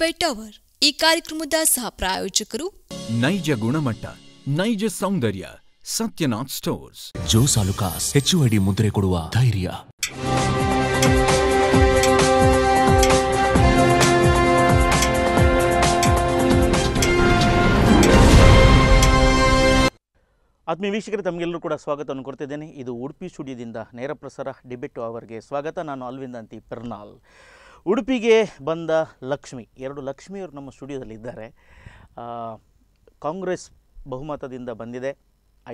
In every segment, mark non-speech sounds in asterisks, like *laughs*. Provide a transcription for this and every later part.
by our ಈ ಕಾರ್ಯಕ್ರಮದ ಸಹ ಪ್ರಾಯೋಜಕರು ನೈಜ ಗುಣಮಟ್ಟ ನೈಜ ಸೌಂದರ್ಯ ಸತ್ಯನಾಥ್ ಸ್ಟೋರ್ಸ್ ಜೋಸ್ ಅಲುಕಾಸ್ ಹೆಚ್ಚುವಡಿ ಮುದ್ರೆ ಕೊಡುವ ಧೈರ್ಯ ಆತ್ಮೀಯ ವೀಕ್ಷಕರೇ ತಮಗೆಲ್ಲರೂ ಕೂಡ ಸ್ವಾಗತವನ್ನು ಕೊಡ್ತಿದ್ದೇನೆ ಇದು ಉಡುಪಿ ಸ್ಟುಡಿಯೋದಿಂದ ನೇರ ಪ್ರಸಾರ ಅವರ್ಗೆ ಸ್ವಾಗತ ನಾನು ಅಲ್ವಿಂದ್ ಅಂತಿ ಪೆರ್ನಾಲ್ ಉಡುಪಿಗೆ ಬಂದ ಲಕ್ಷ್ಮಿ ಎರಡು ಲಕ್ಷ್ಮಿಯವರು ನಮ್ಮ ಸ್ಟುಡಿಯೋದಲ್ಲಿದ್ದಾರೆ ಕಾಂಗ್ರೆಸ್ ಬಹುಮತದಿಂದ ಬಂದಿದೆ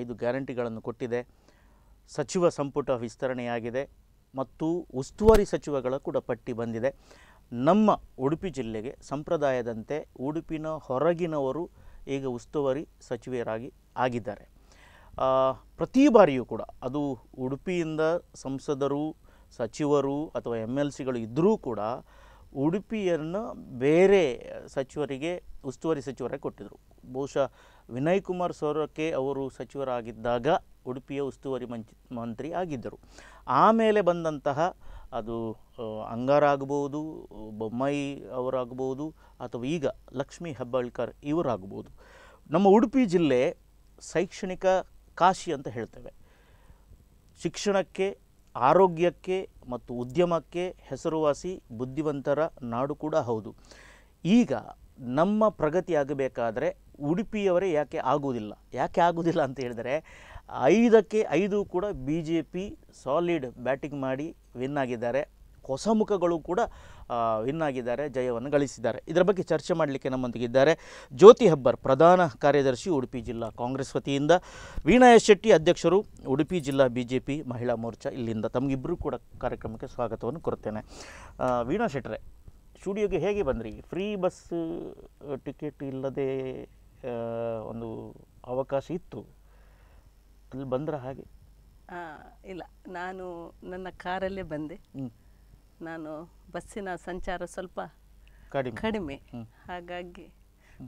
ಐದು ಗ್ಯಾರಂಟಿಗಳನ್ನು ಕೊಟ್ಟಿದೆ ಸಚಿವ ಸಂಪುಟ ವಿಸ್ತರಣೆಯಾಗಿದೆ ಮತ್ತು ಉಸ್ತುವಾರಿ ಸಚಿವಗಳ ಕೂಡ ಪಟ್ಟಿ ಬಂದಿದೆ ನಮ್ಮ ಉಡುಪಿ ಜಿಲ್ಲೆಗೆ ಸಂಪ್ರದಾಯದಂತೆ ಉಡುಪಿನ ಹೊರಗಿನವರು ಈಗ ಉಸ್ತುವಾರಿ ಸಚಿವರಾಗಿ ಆಗಿದ್ದಾರೆ ಪ್ರತಿ ಬಾರಿಯೂ ಕೂಡ ಅದು ಉಡುಪಿಯಿಂದ ಸಂಸದರು ಸಚಿವರು ಅಥವಾ ಎಮ್ ಎಲ್ ಸಿಗಳು ಇದ್ದರೂ ಕೂಡ ಉಡುಪಿಯನ್ನು ಬೇರೆ ಸಚಿವರಿಗೆ ಉಸ್ತುವಾರಿ ಸಚಿವರಾಗಿ ಕೊಟ್ಟಿದ್ದರು ಬಹುಶಃ ವಿನಯ್ ಕುಮಾರ್ ಸೊರಕೆ ಅವರು ಸಚಿವರಾಗಿದ್ದಾಗ ಉಡುಪಿಯ ಉಸ್ತುವಾರಿ ಮಂಚ್ ಮಂತ್ರಿ ಆಗಿದ್ದರು ಆಮೇಲೆ ಬಂದಂತಹ ಅದು ಅಂಗಾರಾಗಬಹುದು ಬೊಮ್ಮಾಯಿ ಅವರಾಗಬಹುದು ಅಥವಾ ಈಗ ಲಕ್ಷ್ಮೀ ಹೆಬ್ಬಾಳ್ಕರ್ ಇವರಾಗ್ಬೋದು ನಮ್ಮ ಉಡುಪಿ ಜಿಲ್ಲೆ ಶೈಕ್ಷಣಿಕ ಕಾಶಿ ಅಂತ ಹೇಳ್ತೇವೆ ಶಿಕ್ಷಣಕ್ಕೆ ಆರೋಗ್ಯಕ್ಕೆ ಮತ್ತು ಉದ್ಯಮಕ್ಕೆ ಹೆಸರುವಾಸಿ ಬುದ್ಧಿವಂತರ ನಾಡು ಕೂಡ ಹೌದು ಈಗ ನಮ್ಮ ಪ್ರಗತಿ ಆಗಬೇಕಾದರೆ ಉಡುಪಿಯವರೇ ಯಾಕೆ ಆಗುವುದಿಲ್ಲ ಯಾಕೆ ಆಗುವುದಿಲ್ಲ ಅಂತ ಹೇಳಿದರೆ ಐದಕ್ಕೆ ಐದು ಕೂಡ B J P solid batting ಮಾಡಿ ವಿನ್ ಆಗಿದ್ದಾರೆ ಹೊಸ ಮುಖಗಳು ಕೂಡ ವಿನ್ ಆಗಿದ್ದಾರೆ ಜಯವನ್ನು ಗಳಿಸಿದ್ದಾರೆ ಇದರ ಬಗ್ಗೆ ಚರ್ಚೆ ಮಾಡಲಿಕ್ಕೆ ನಮ್ಮೊಂದಿಗಿದ್ದಾರೆ ಜ್ಯೋತಿ ಹಬ್ಬರ್ ಪ್ರಧಾನ ಕಾರ್ಯದರ್ಶಿ ಉಡುಪಿ ಜಿಲ್ಲಾ ಕಾಂಗ್ರೆಸ್ ವತಿಯಿಂದ ವೀಣಾ ಶೆಟ್ಟಿ ಅಧ್ಯಕ್ಷರು ಉಡುಪಿ ಜಿಲ್ಲಾ ಬಿ ಜೆ ಪಿ ಮಹಿಳಾ ಮೋರ್ಚಾ ಇಲ್ಲಿಂದ ತಮಗಿಬ್ಬರೂ ಕೂಡ ಕಾರ್ಯಕ್ರಮಕ್ಕೆ ಸ್ವಾಗತವನ್ನು ಕೊಡ್ತೇನೆ ವೀಣಾ ಶೆಟ್ಟರೆ ಸ್ಟುಡಿಯೋಗೆ ಹೇಗೆ ಬಂದ್ರಿ ಫ್ರೀ ಬಸ್ ಟಿಕೆಟ್ ಇಲ್ಲದೆ ಒಂದು ಅವಕಾಶ ಇತ್ತು ಅಲ್ಲಿ ಬಂದ್ರೆ ಹಾಗೆ ಇಲ್ಲ ನಾನು ನನ್ನ ಕಾರಲ್ಲೇ ಬಂದೆ ನಾನು ಬಸ್ಸಿನ ಸಂಚಾರ ಸ್ವಲ್ಪ ಕಡಿಮೆ ಹಾಗಾಗಿ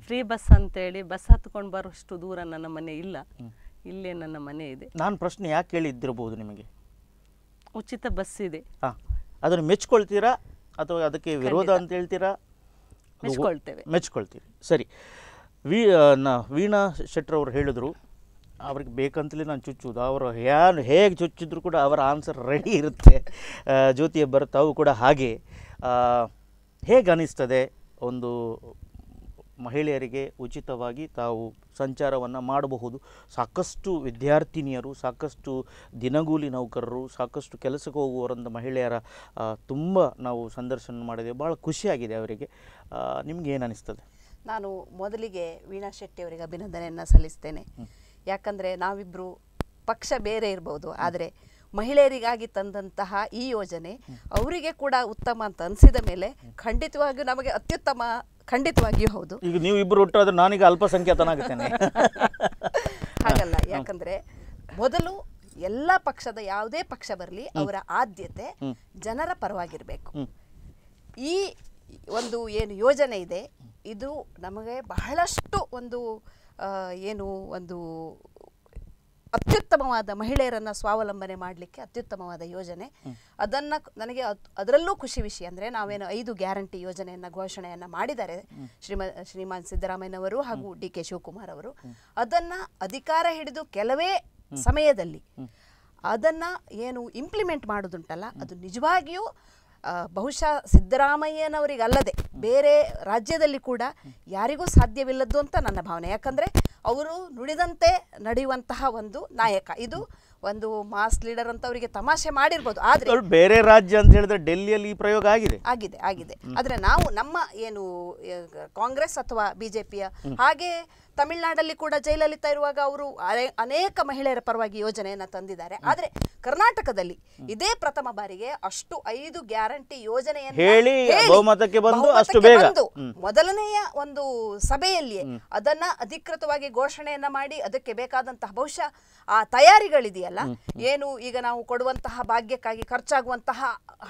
ಫ್ರೀ ಬಸ್ ಅಂತೇಳಿ ಬಸ್ ಹತ್ಕೊಂಡು ಬರೋಷ್ಟು ದೂರ ನನ್ನ ಮನೆ ಇಲ್ಲ ಇಲ್ಲೇ ನನ್ನ ಮನೆ ಇದೆ ನಾನು ಪ್ರಶ್ನೆ ಯಾಕೆ ಕೇಳಿದ್ದಿರಬಹುದು ನಿಮಗೆ ಉಚಿತ ಬಸ್ ಇದೆ ಅದನ್ನು ಮೆಚ್ಕೊಳ್ತೀರಾ ಅಥವಾ ಅದಕ್ಕೆ ವಿರೋಧ ಅಂತ ಹೇಳ್ತೀರಾ ಮೆಚ್ಕೊಳ್ತೇವೆ ಮೆಚ್ಕೊಳ್ತೀರಿ ಸರಿ ವೀ ವೀಣಾ ಶೆಟ್ಟರ್ ಅವರು ಹೇಳಿದರು ಅವ್ರಿಗೆ ಬೇಕಂತಲೇ ನಾನು ಚುಚ್ಚುವುದು ಅವರು ಯಾರು ಹೇಗೆ ಚುಚ್ಚಿದ್ರು ಕೂಡ ಅವರ ಆನ್ಸರ್ ರೆಡಿ ಇರುತ್ತೆ ಜ್ಯೋತಿ ಬರುತ್ತಾವು ತಾವು ಕೂಡ ಹಾಗೆ ಹೇಗೆ ಅನ್ನಿಸ್ತದೆ ಒಂದು ಮಹಿಳೆಯರಿಗೆ ಉಚಿತವಾಗಿ ತಾವು ಸಂಚಾರವನ್ನು ಮಾಡಬಹುದು ಸಾಕಷ್ಟು ವಿದ್ಯಾರ್ಥಿನಿಯರು ಸಾಕಷ್ಟು ದಿನಗೂಲಿ ನೌಕರರು ಸಾಕಷ್ಟು ಕೆಲಸಕ್ಕೆ ಹೋಗುವವರೊಂದು ಮಹಿಳೆಯರ ತುಂಬ ನಾವು ಸಂದರ್ಶನ ಮಾಡಿದೆ ಭಾಳ ಖುಷಿಯಾಗಿದೆ ಅವರಿಗೆ ನಿಮ್ಗೆ ಏನು ಅನ್ನಿಸ್ತದೆ ನಾನು ಮೊದಲಿಗೆ ವೀಣಾ ಶೆಟ್ಟಿ ಅವರಿಗೆ ಅಭಿನಂದನೆಯನ್ನು ಸಲ್ಲಿಸ್ತೇನೆ ಯಾಕಂದರೆ ನಾವಿಬ್ಬರು ಪಕ್ಷ ಬೇರೆ ಇರ್ಬೋದು ಆದರೆ ಮಹಿಳೆಯರಿಗಾಗಿ ತಂದಂತಹ ಈ ಯೋಜನೆ ಅವರಿಗೆ ಕೂಡ ಉತ್ತಮ ಅಂತ ಅನಿಸಿದ ಮೇಲೆ ಖಂಡಿತವಾಗಿಯೂ ನಮಗೆ ಅತ್ಯುತ್ತಮ ಖಂಡಿತವಾಗಿಯೂ ಹೌದು ಈಗ ನೀವು ಇಬ್ಬರು ಹುಟ್ಟೋದ್ರೆ ನಾನೀಗ ಅಲ್ಪಸಂಖ್ಯಾತನಾಗುತ್ತೇನೆ ಹಾಗಲ್ಲ ಯಾಕಂದರೆ ಮೊದಲು ಎಲ್ಲ ಪಕ್ಷದ ಯಾವುದೇ ಪಕ್ಷ ಬರಲಿ ಅವರ ಆದ್ಯತೆ ಜನರ ಪರವಾಗಿರಬೇಕು ಈ ಒಂದು ಏನು ಯೋಜನೆ ಇದೆ ಇದು ನಮಗೆ ಬಹಳಷ್ಟು ಒಂದು ಏನು ಒಂದು ಅತ್ಯುತ್ತಮವಾದ ಮಹಿಳೆಯರನ್ನು ಸ್ವಾವಲಂಬನೆ ಮಾಡಲಿಕ್ಕೆ ಅತ್ಯುತ್ತಮವಾದ ಯೋಜನೆ ಅದನ್ನು ನನಗೆ ಅದರಲ್ಲೂ ಖುಷಿ ವಿಷಯ ಅಂದರೆ ನಾವೇನು ಐದು ಗ್ಯಾರಂಟಿ ಯೋಜನೆಯನ್ನು ಘೋಷಣೆಯನ್ನು ಮಾಡಿದ್ದಾರೆ ಶ್ರೀಮ ಶ್ರೀಮಾನ್ ಸಿದ್ದರಾಮಯ್ಯನವರು ಹಾಗೂ ಡಿ ಕೆ ಶಿವಕುಮಾರ್ ಅವರು ಅದನ್ನು ಅಧಿಕಾರ ಹಿಡಿದು ಕೆಲವೇ ಸಮಯದಲ್ಲಿ ಅದನ್ನು ಏನು ಇಂಪ್ಲಿಮೆಂಟ್ ಮಾಡೋದುಂಟಲ್ಲ ಅದು ನಿಜವಾಗಿಯೂ ಬಹುಶಃ ಸಿದ್ದರಾಮಯ್ಯನವರಿಗಲ್ಲದೆ ಬೇರೆ ರಾಜ್ಯದಲ್ಲಿ ಕೂಡ ಯಾರಿಗೂ ಸಾಧ್ಯವಿಲ್ಲದ್ದು ಅಂತ ನನ್ನ ಭಾವನೆ ಯಾಕಂದರೆ ಅವರು ನುಡಿದಂತೆ ನಡೆಯುವಂತಹ ಒಂದು ನಾಯಕ ಇದು ಒಂದು ಮಾಸ್ ಲೀಡರ್ ಅಂತ ಅವರಿಗೆ ತಮಾಷೆ ಮಾಡಿರ್ಬೋದು ಆದ್ರೆ ಬೇರೆ ರಾಜ್ಯ ಅಂತ ಹೇಳಿದ್ರೆ ಡೆಲ್ಲಿಯಲ್ಲಿ ಈ ಪ್ರಯೋಗ ಆಗಿದೆ ಆಗಿದೆ ಆಗಿದೆ ಆದ್ರೆ ನಾವು ನಮ್ಮ ಏನು ಕಾಂಗ್ರೆಸ್ ಅಥವಾ ಬಿಜೆಪಿಯ ಹಾಗೆ ತಮಿಳುನಾಡಲ್ಲಿ ಕೂಡ ಜೈಲಲಿತಾ ಇರುವಾಗ ಅವರು ಅನೇಕ ಮಹಿಳೆಯರ ಪರವಾಗಿ ಯೋಜನೆಯನ್ನು ತಂದಿದ್ದಾರೆ ಆದರೆ ಕರ್ನಾಟಕದಲ್ಲಿ ಇದೇ ಪ್ರಥಮ ಬಾರಿಗೆ ಅಷ್ಟು ಐದು ಗ್ಯಾರಂಟಿ ಯೋಜನೆಯನ್ನು ಮೊದಲನೆಯ ಒಂದು ಸಭೆಯಲ್ಲಿಯೇ ಅದನ್ನ ಅಧಿಕೃತವಾಗಿ ಘೋಷಣೆಯನ್ನ ಮಾಡಿ ಅದಕ್ಕೆ ಬೇಕಾದಂತಹ ಬಹುಶಃ ಆ ತಯಾರಿಗಳಿದೆಯಲ್ಲ ಅಲ್ಲ ಏನು ಈಗ ನಾವು ಕೊಡುವಂತಹ ಭಾಗ್ಯಕ್ಕಾಗಿ ಖರ್ಚಾಗುವಂತಹ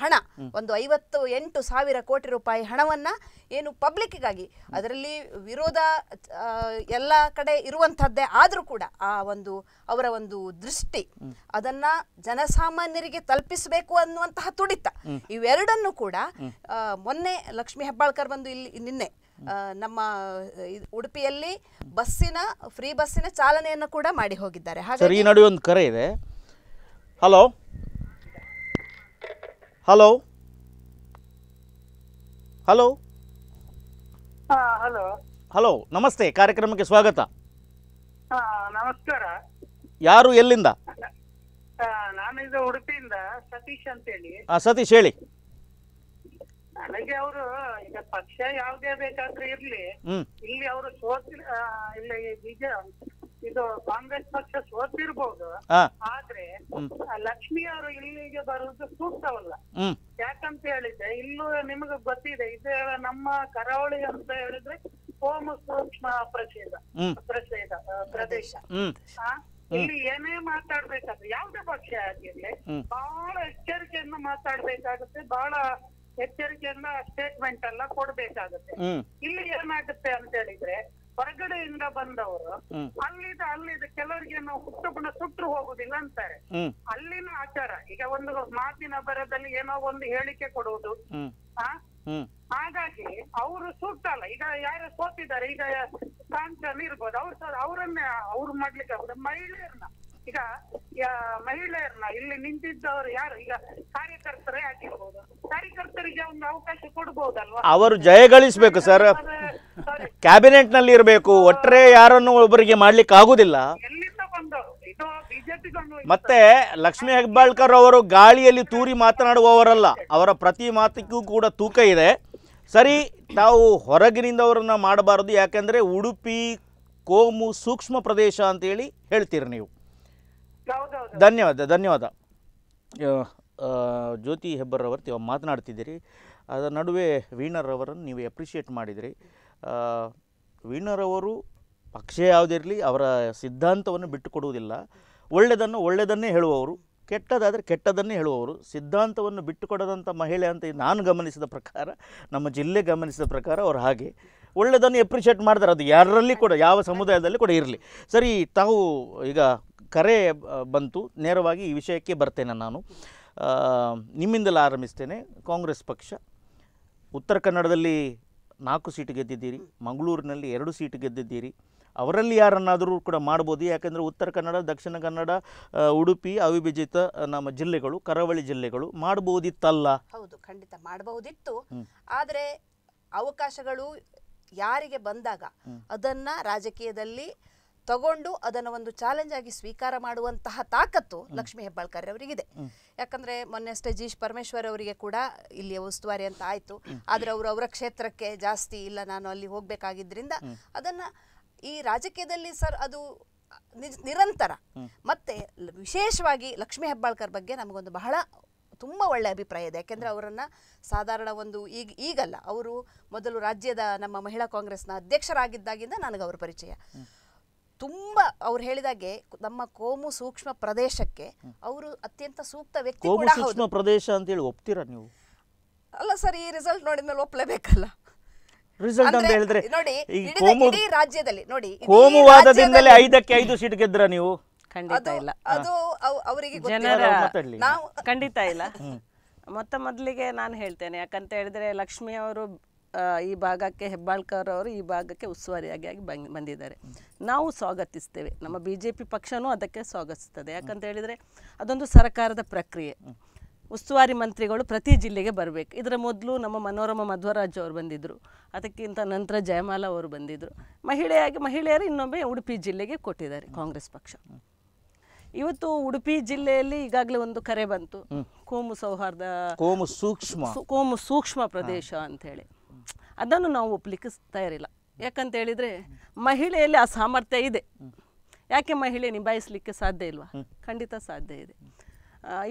ಹಣ ಒಂದು ಐವತ್ತು ಎಂಟು ಸಾವಿರ ಕೋಟಿ ರೂಪಾಯಿ ಹಣವನ್ನ ಏನು ಪಬ್ಲಿಕ್ಗಾಗಿ ಅದರಲ್ಲಿ ವಿರೋಧ ಎಲ್ಲ ಕಡೆ ಇರುವಂತಹದ್ದೇ ಆದರೂ ಕೂಡ ಆ ಒಂದು ಅವರ ಒಂದು ದೃಷ್ಟಿ ಅದನ್ನ ಜನಸಾಮಾನ್ಯರಿಗೆ ತಲುಪಿಸಬೇಕು ಅನ್ನುವಂತಹ ತುಡಿತ ಇವೆರಡನ್ನು ಕೂಡ ಮೊನ್ನೆ ಲಕ್ಷ್ಮಿ ಹೆಬ್ಬಾಳ್ಕರ್ ಬಂದು ಇಲ್ಲಿ ನಿನ್ನೆ ನಮ್ಮ ಉಡುಪಿಯಲ್ಲಿ ಬಸ್ಸಿನ ಫ್ರೀ ಬಸ್ಸಿನ ಚಾಲನೆಯನ್ನು ಕೂಡ ಮಾಡಿ ಹೋಗಿದ್ದಾರೆ ಈ ನಡುವೆ ಒಂದು ಕರೆ ಇದೆ hello hello hello hello hello ನಮಸ್ತೆ ಕಾರ್ಯಕ್ರಮಕ್ಕೆ ಸ್ವಾಗತ ನಮಸ್ಕಾರ ಯಾರು ಎಲ್ಲಿಂದ ನಾನಿದ ಉಡುಪಿಯಿಂದ ಸತೀಶ್ ಅಂತ ಹೇಳಿ ಸತೀಶ್ ಹೇಳಿ ನನಗೆ ಅವರು ಪಕ್ಷ ಯಾವ್ದೇ ಬೇಕಾದ್ರೂ ಇರ್ಲಿ ಇಲ್ಲಿ ಅವರು ಸೋತಿ ಇಲ್ಲ ನಿಜ ಇದು ಕಾಂಗ್ರೆಸ್ ಪಕ್ಷ ಸೋತಿರ್ಬೋದು ಆದ್ರೆ ಲಕ್ಷ್ಮಿ ಅವರು ಇಲ್ಲಿಗೆ ಬರುವುದು ಸೂಕ್ತವಲ್ಲ ಯಾಕಂತ ಹೇಳಿದ್ರೆ ಇಲ್ಲೂ ನಿಮಗೆ ಗೊತ್ತಿದೆ ಇದು ನಮ್ಮ ಕರಾವಳಿ ಅಂತ ಹೇಳಿದ್ರೆ ಹೋಮ ಸೂಕ್ಷ್ಮ ಪ್ರಸೇದ ಪ್ರಸೇದ ಪ್ರದೇಶ ಇಲ್ಲಿ ಏನೇ ಮಾತಾಡ್ಬೇಕಾದ್ರೆ ಯಾವ್ದೇ ಪಕ್ಷ ಆಗಿರ್ಲಿ ಬಹಳ ಎಚ್ಚರಿಕೆಯಿಂದ ಮಾತಾಡ್ಬೇಕಾಗುತ್ತೆ ಬಹಳ ಎಚ್ಚರಿಕೆಯನ್ನ ಸ್ಟೇಟ್ಮೆಂಟ್ ಎಲ್ಲ ಕೊಡ್ಬೇಕಾಗುತ್ತೆ ಇಲ್ಲಿ ಏನಾಗುತ್ತೆ ಅಂತ ಹೇಳಿದ್ರೆ ಹೊರಗಡೆಯಿಂದ ಬಂದವರು ಅಲ್ಲಿದ ಅಲ್ಲಿದ ಕೆಲವರಿಗೆ ನಾವು ಗುಣ ಸುಟ್ಟರು ಹೋಗುದಿಲ್ಲ ಅಂತಾರೆ ಅಲ್ಲಿನ ಆಚಾರ ಈಗ ಒಂದು ಮಾತಿನ ಬರದಲ್ಲಿ ಏನೋ ಒಂದು ಹೇಳಿಕೆ ಕೊಡುವುದು ಆ ಹಾಗಾಗಿ ಅವರು ಸುಟ್ಟಲ್ಲ ಈಗ ಯಾರು ಸೋತಿದ್ದಾರೆ ಈಗ ಕಾಂಚನ್ ಇರ್ಬೋದು ಅವ್ರ ಅವರನ್ನೇ ಅವ್ರು ಮಾಡ್ಲಿಕ್ಕೆ ಮಹಿಳೆಯರನ್ನ ಈಗ ಮಹಿಳೆಯರನ್ನ ಇಲ್ಲಿ ನಿಂತಿದ್ದವರು ಯಾರು ಈಗ ಕಾರ್ಯಕರ್ತರೇ ಆಗಿರ್ಬೋದು ಕಾರ್ಯಕರ್ತರಿಗೆ ಒಂದು ಅವಕಾಶ ಕೊಡ್ಬೋದಲ್ವಾ ಅವರು ಜಯಗಳಿಸಬೇಕು ಸರ್ ಕ್ಯಾಬಿನೆಟ್ ನಲ್ಲಿ ಇರಬೇಕು ಒಟ್ಟರೆ ಯಾರನ್ನು ಒಬ್ಬರಿಗೆ ಮಾಡ್ಲಿಕ್ಕೆ ಆಗುದಿಲ್ಲ ಮತ್ತೆ ಲಕ್ಷ್ಮಿ ಹೆಬ್ಬಾಳ್ಕರ್ ಅವರು ಗಾಳಿಯಲ್ಲಿ ತೂರಿ ಮಾತನಾಡುವವರಲ್ಲ ಅವರ ಪ್ರತಿ ಮಾತಿಗೂ ಕೂಡ ತೂಕ ಇದೆ ಸರಿ ತಾವು ಹೊರಗಿನಿಂದ ಅವರನ್ನ ಮಾಡಬಾರದು ಯಾಕಂದ್ರೆ ಉಡುಪಿ ಕೋಮು ಸೂಕ್ಷ್ಮ ಪ್ರದೇಶ ಅಂತೇಳಿ ಹೇಳ್ತೀರಿ ನೀವು ಧನ್ಯವಾದ ಧನ್ಯವಾದ ಜ್ಯೋತಿ ಅವರು ತಾವು ಮಾತನಾಡ್ತಿದ್ದೀರಿ ಅದರ ನಡುವೆ ವೀಣರ್ ಅವರನ್ನು ನೀವು ಎಪ್ರಿಷಿಯೇಟ್ ಮಾಡಿದಿರಿ ಅವರು ಪಕ್ಷ ಯಾವುದಿರಲಿ ಅವರ ಸಿದ್ಧಾಂತವನ್ನು ಬಿಟ್ಟುಕೊಡುವುದಿಲ್ಲ ಒಳ್ಳೆಯದನ್ನು ಒಳ್ಳೆಯದನ್ನೇ ಹೇಳುವವರು ಕೆಟ್ಟದಾದರೆ ಕೆಟ್ಟದನ್ನೇ ಹೇಳುವವರು ಸಿದ್ಧಾಂತವನ್ನು ಬಿಟ್ಟುಕೊಡದಂಥ ಮಹಿಳೆ ಅಂತ ನಾನು ಗಮನಿಸಿದ ಪ್ರಕಾರ ನಮ್ಮ ಜಿಲ್ಲೆ ಗಮನಿಸಿದ ಪ್ರಕಾರ ಅವರು ಹಾಗೆ ಒಳ್ಳೆಯದನ್ನು ಎಪ್ರಿಷಿಯೇಟ್ ಮಾಡ್ತಾರೆ ಅದು ಯಾರರಲ್ಲಿ ಕೂಡ ಯಾವ ಸಮುದಾಯದಲ್ಲಿ ಕೂಡ ಇರಲಿ ಸರಿ ತಾವು ಈಗ ಕರೆ ಬಂತು ನೇರವಾಗಿ ಈ ವಿಷಯಕ್ಕೆ ಬರ್ತೇನೆ ನಾನು ನಿಮ್ಮಿಂದಲೇ ಆರಂಭಿಸ್ತೇನೆ ಕಾಂಗ್ರೆಸ್ ಪಕ್ಷ ಉತ್ತರ ಕನ್ನಡದಲ್ಲಿ ನಾಲ್ಕು ಸೀಟ್ ಗೆದ್ದಿದ್ದೀರಿ ಮಂಗಳೂರಿನಲ್ಲಿ ಎರಡು ಸೀಟು ಗೆದ್ದಿದ್ದೀರಿ ಅವರಲ್ಲಿ ಯಾರನ್ನಾದರೂ ಕೂಡ ಮಾಡ್ಬೋದು ಯಾಕೆಂದರೆ ಉತ್ತರ ಕನ್ನಡ ದಕ್ಷಿಣ ಕನ್ನಡ ಉಡುಪಿ ಅವಿಭಜಿತ ನಮ್ಮ ಜಿಲ್ಲೆಗಳು ಕರಾವಳಿ ಜಿಲ್ಲೆಗಳು ಮಾಡಬಹುದಿತ್ತಲ್ಲ ಹೌದು ಖಂಡಿತ ಮಾಡಬಹುದಿತ್ತು ಆದರೆ ಅವಕಾಶಗಳು ಯಾರಿಗೆ ಬಂದಾಗ ಅದನ್ನು ರಾಜಕೀಯದಲ್ಲಿ ತಗೊಂಡು ಅದನ್ನು ಒಂದು ಚಾಲೆಂಜ್ ಆಗಿ ಸ್ವೀಕಾರ ಮಾಡುವಂತಹ ತಾಕತ್ತು ಲಕ್ಷ್ಮೀ ಹೆಬ್ಬಾಳ್ಕರ್ ಅವರಿಗಿದೆ ಯಾಕಂದ್ರೆ ಮೊನ್ನೆಷ್ಟೇ ಜೀಶ್ ಪರಮೇಶ್ವರ್ ಅವರಿಗೆ ಕೂಡ ಇಲ್ಲಿಯ ಉಸ್ತುವಾರಿ ಅಂತ ಆಯ್ತು ಆದ್ರೆ ಅವರು ಅವರ ಕ್ಷೇತ್ರಕ್ಕೆ ಜಾಸ್ತಿ ಇಲ್ಲ ನಾನು ಅಲ್ಲಿ ಹೋಗ್ಬೇಕಾಗಿದ್ರಿಂದ ಅದನ್ನ ಈ ರಾಜಕೀಯದಲ್ಲಿ ಸರ್ ಅದು ನಿರಂತರ ಮತ್ತೆ ವಿಶೇಷವಾಗಿ ಲಕ್ಷ್ಮೀ ಹೆಬ್ಬಾಳ್ಕರ್ ಬಗ್ಗೆ ನಮಗೊಂದು ಬಹಳ ತುಂಬ ಒಳ್ಳೆ ಅಭಿಪ್ರಾಯ ಇದೆ ಯಾಕೆಂದರೆ ಅವರನ್ನು ಸಾಧಾರಣ ಒಂದು ಈಗ ಈಗಲ್ಲ ಅವರು ಮೊದಲು ರಾಜ್ಯದ ನಮ್ಮ ಮಹಿಳಾ ಕಾಂಗ್ರೆಸ್ನ ಅಧ್ಯಕ್ಷರಾಗಿದ್ದಾಗಿಂದ ನನಗೆ ಅವರ ಪರಿಚಯ ತುಂಬ ಅವ್ರು ಹೇಳಿದಾಗೆ ನಮ್ಮ ಕೋಮು ಸೂಕ್ಷ್ಮ ಪ್ರದೇಶಕ್ಕೆ ಅವರು ಅತ್ಯಂತ ಸೂಕ್ತ ವ್ಯಕ್ತಿ ಕೋಮು ಸೂಕ್ಷ್ಮ ಪ್ರದೇಶ ಅಂತ ಹೇಳಿ ಒಪ್ತೀರಾ ನೀವು ಅಲ್ಲ ಸರ್ ಈ ರಿಸಲ್ಟ್ ನೋಡಿದ ಮೇಲೆ ಒಪ್ಪಲೇಬೇಕಲ್ಲ ರಿಸಲ್ಟ್ ಅಂತ ಹೇಳಿದ್ರೆ ನೋಡಿ ಇಡೀ ರಾಜ್ಯದಲ್ಲಿ ನೋಡಿ ಕೋಮುವಾದದಿಂದಲೇ ಐದಕ್ಕೆ ಐದು ಸೀಟ್ ಗೆದ್ರ ನೀವು ಖಂಡಿತ ಇಲ್ಲ ಅದು ಅವರಿಗೆ ನಾವು ಖಂಡಿತ ಇಲ್ಲ ಮೊತ್ತ ಮೊದಲಿಗೆ ನಾನು ಹೇಳ್ತೇನೆ ಯಾಕಂತ ಹೇಳಿದ್ರೆ ಲಕ್ಷ್ಮಿ ಅವರು ಈ ಭಾಗಕ್ಕೆ ಹೆಬ್ಬಾಳ್ಕರ್ ಅವರು ಈ ಭಾಗಕ್ಕೆ ಉಸ್ತುವಾರಿಯಾಗಿ ಆಗಿ ಬಂದಿದ್ದಾರೆ ನಾವು ಸ್ವಾಗತಿಸ್ತೇವೆ ನಮ್ಮ ಬಿ ಜೆ ಪಿ ಪಕ್ಷನೂ ಅದಕ್ಕೆ ಸ್ವಾಗತಿಸ್ತದೆ ಯಾಕಂತ ಹೇಳಿದರೆ ಅದೊಂದು ಸರ್ಕಾರದ ಪ್ರಕ್ರಿಯೆ ಉಸ್ತುವಾರಿ ಮಂತ್ರಿಗಳು ಪ್ರತಿ ಜಿಲ್ಲೆಗೆ ಬರಬೇಕು ಇದರ ಮೊದಲು ನಮ್ಮ ಮನೋರಮ ಮಧ್ವರಾಜ್ ಅವರು ಬಂದಿದ್ದರು ಅದಕ್ಕಿಂತ ನಂತರ ಜಯಮಾಲ ಅವರು ಬಂದಿದ್ದರು ಮಹಿಳೆಯಾಗಿ ಮಹಿಳೆಯರು ಇನ್ನೊಮ್ಮೆ ಉಡುಪಿ ಜಿಲ್ಲೆಗೆ ಕೊಟ್ಟಿದ್ದಾರೆ ಕಾಂಗ್ರೆಸ್ ಪಕ್ಷ ಇವತ್ತು ಉಡುಪಿ ಜಿಲ್ಲೆಯಲ್ಲಿ ಈಗಾಗಲೇ ಒಂದು ಕರೆ ಬಂತು ಕೋಮು ಸೌಹಾರ್ದ ಕೋಮು ಸೂಕ್ಷ್ಮ ಕೋಮು ಸೂಕ್ಷ್ಮ ಪ್ರದೇಶ ಅಂತ ಹೇಳಿ ಅದನ್ನು ನಾವು ಒಪ್ಪಲಿಕ್ಕೆ ತಯಾರಿಲ್ಲ ಯಾಕಂತ ಹೇಳಿದರೆ ಮಹಿಳೆಯಲ್ಲಿ ಆ ಸಾಮರ್ಥ್ಯ ಇದೆ ಯಾಕೆ ಮಹಿಳೆ ನಿಭಾಯಿಸಲಿಕ್ಕೆ ಸಾಧ್ಯ ಇಲ್ವಾ ಖಂಡಿತ ಸಾಧ್ಯ ಇದೆ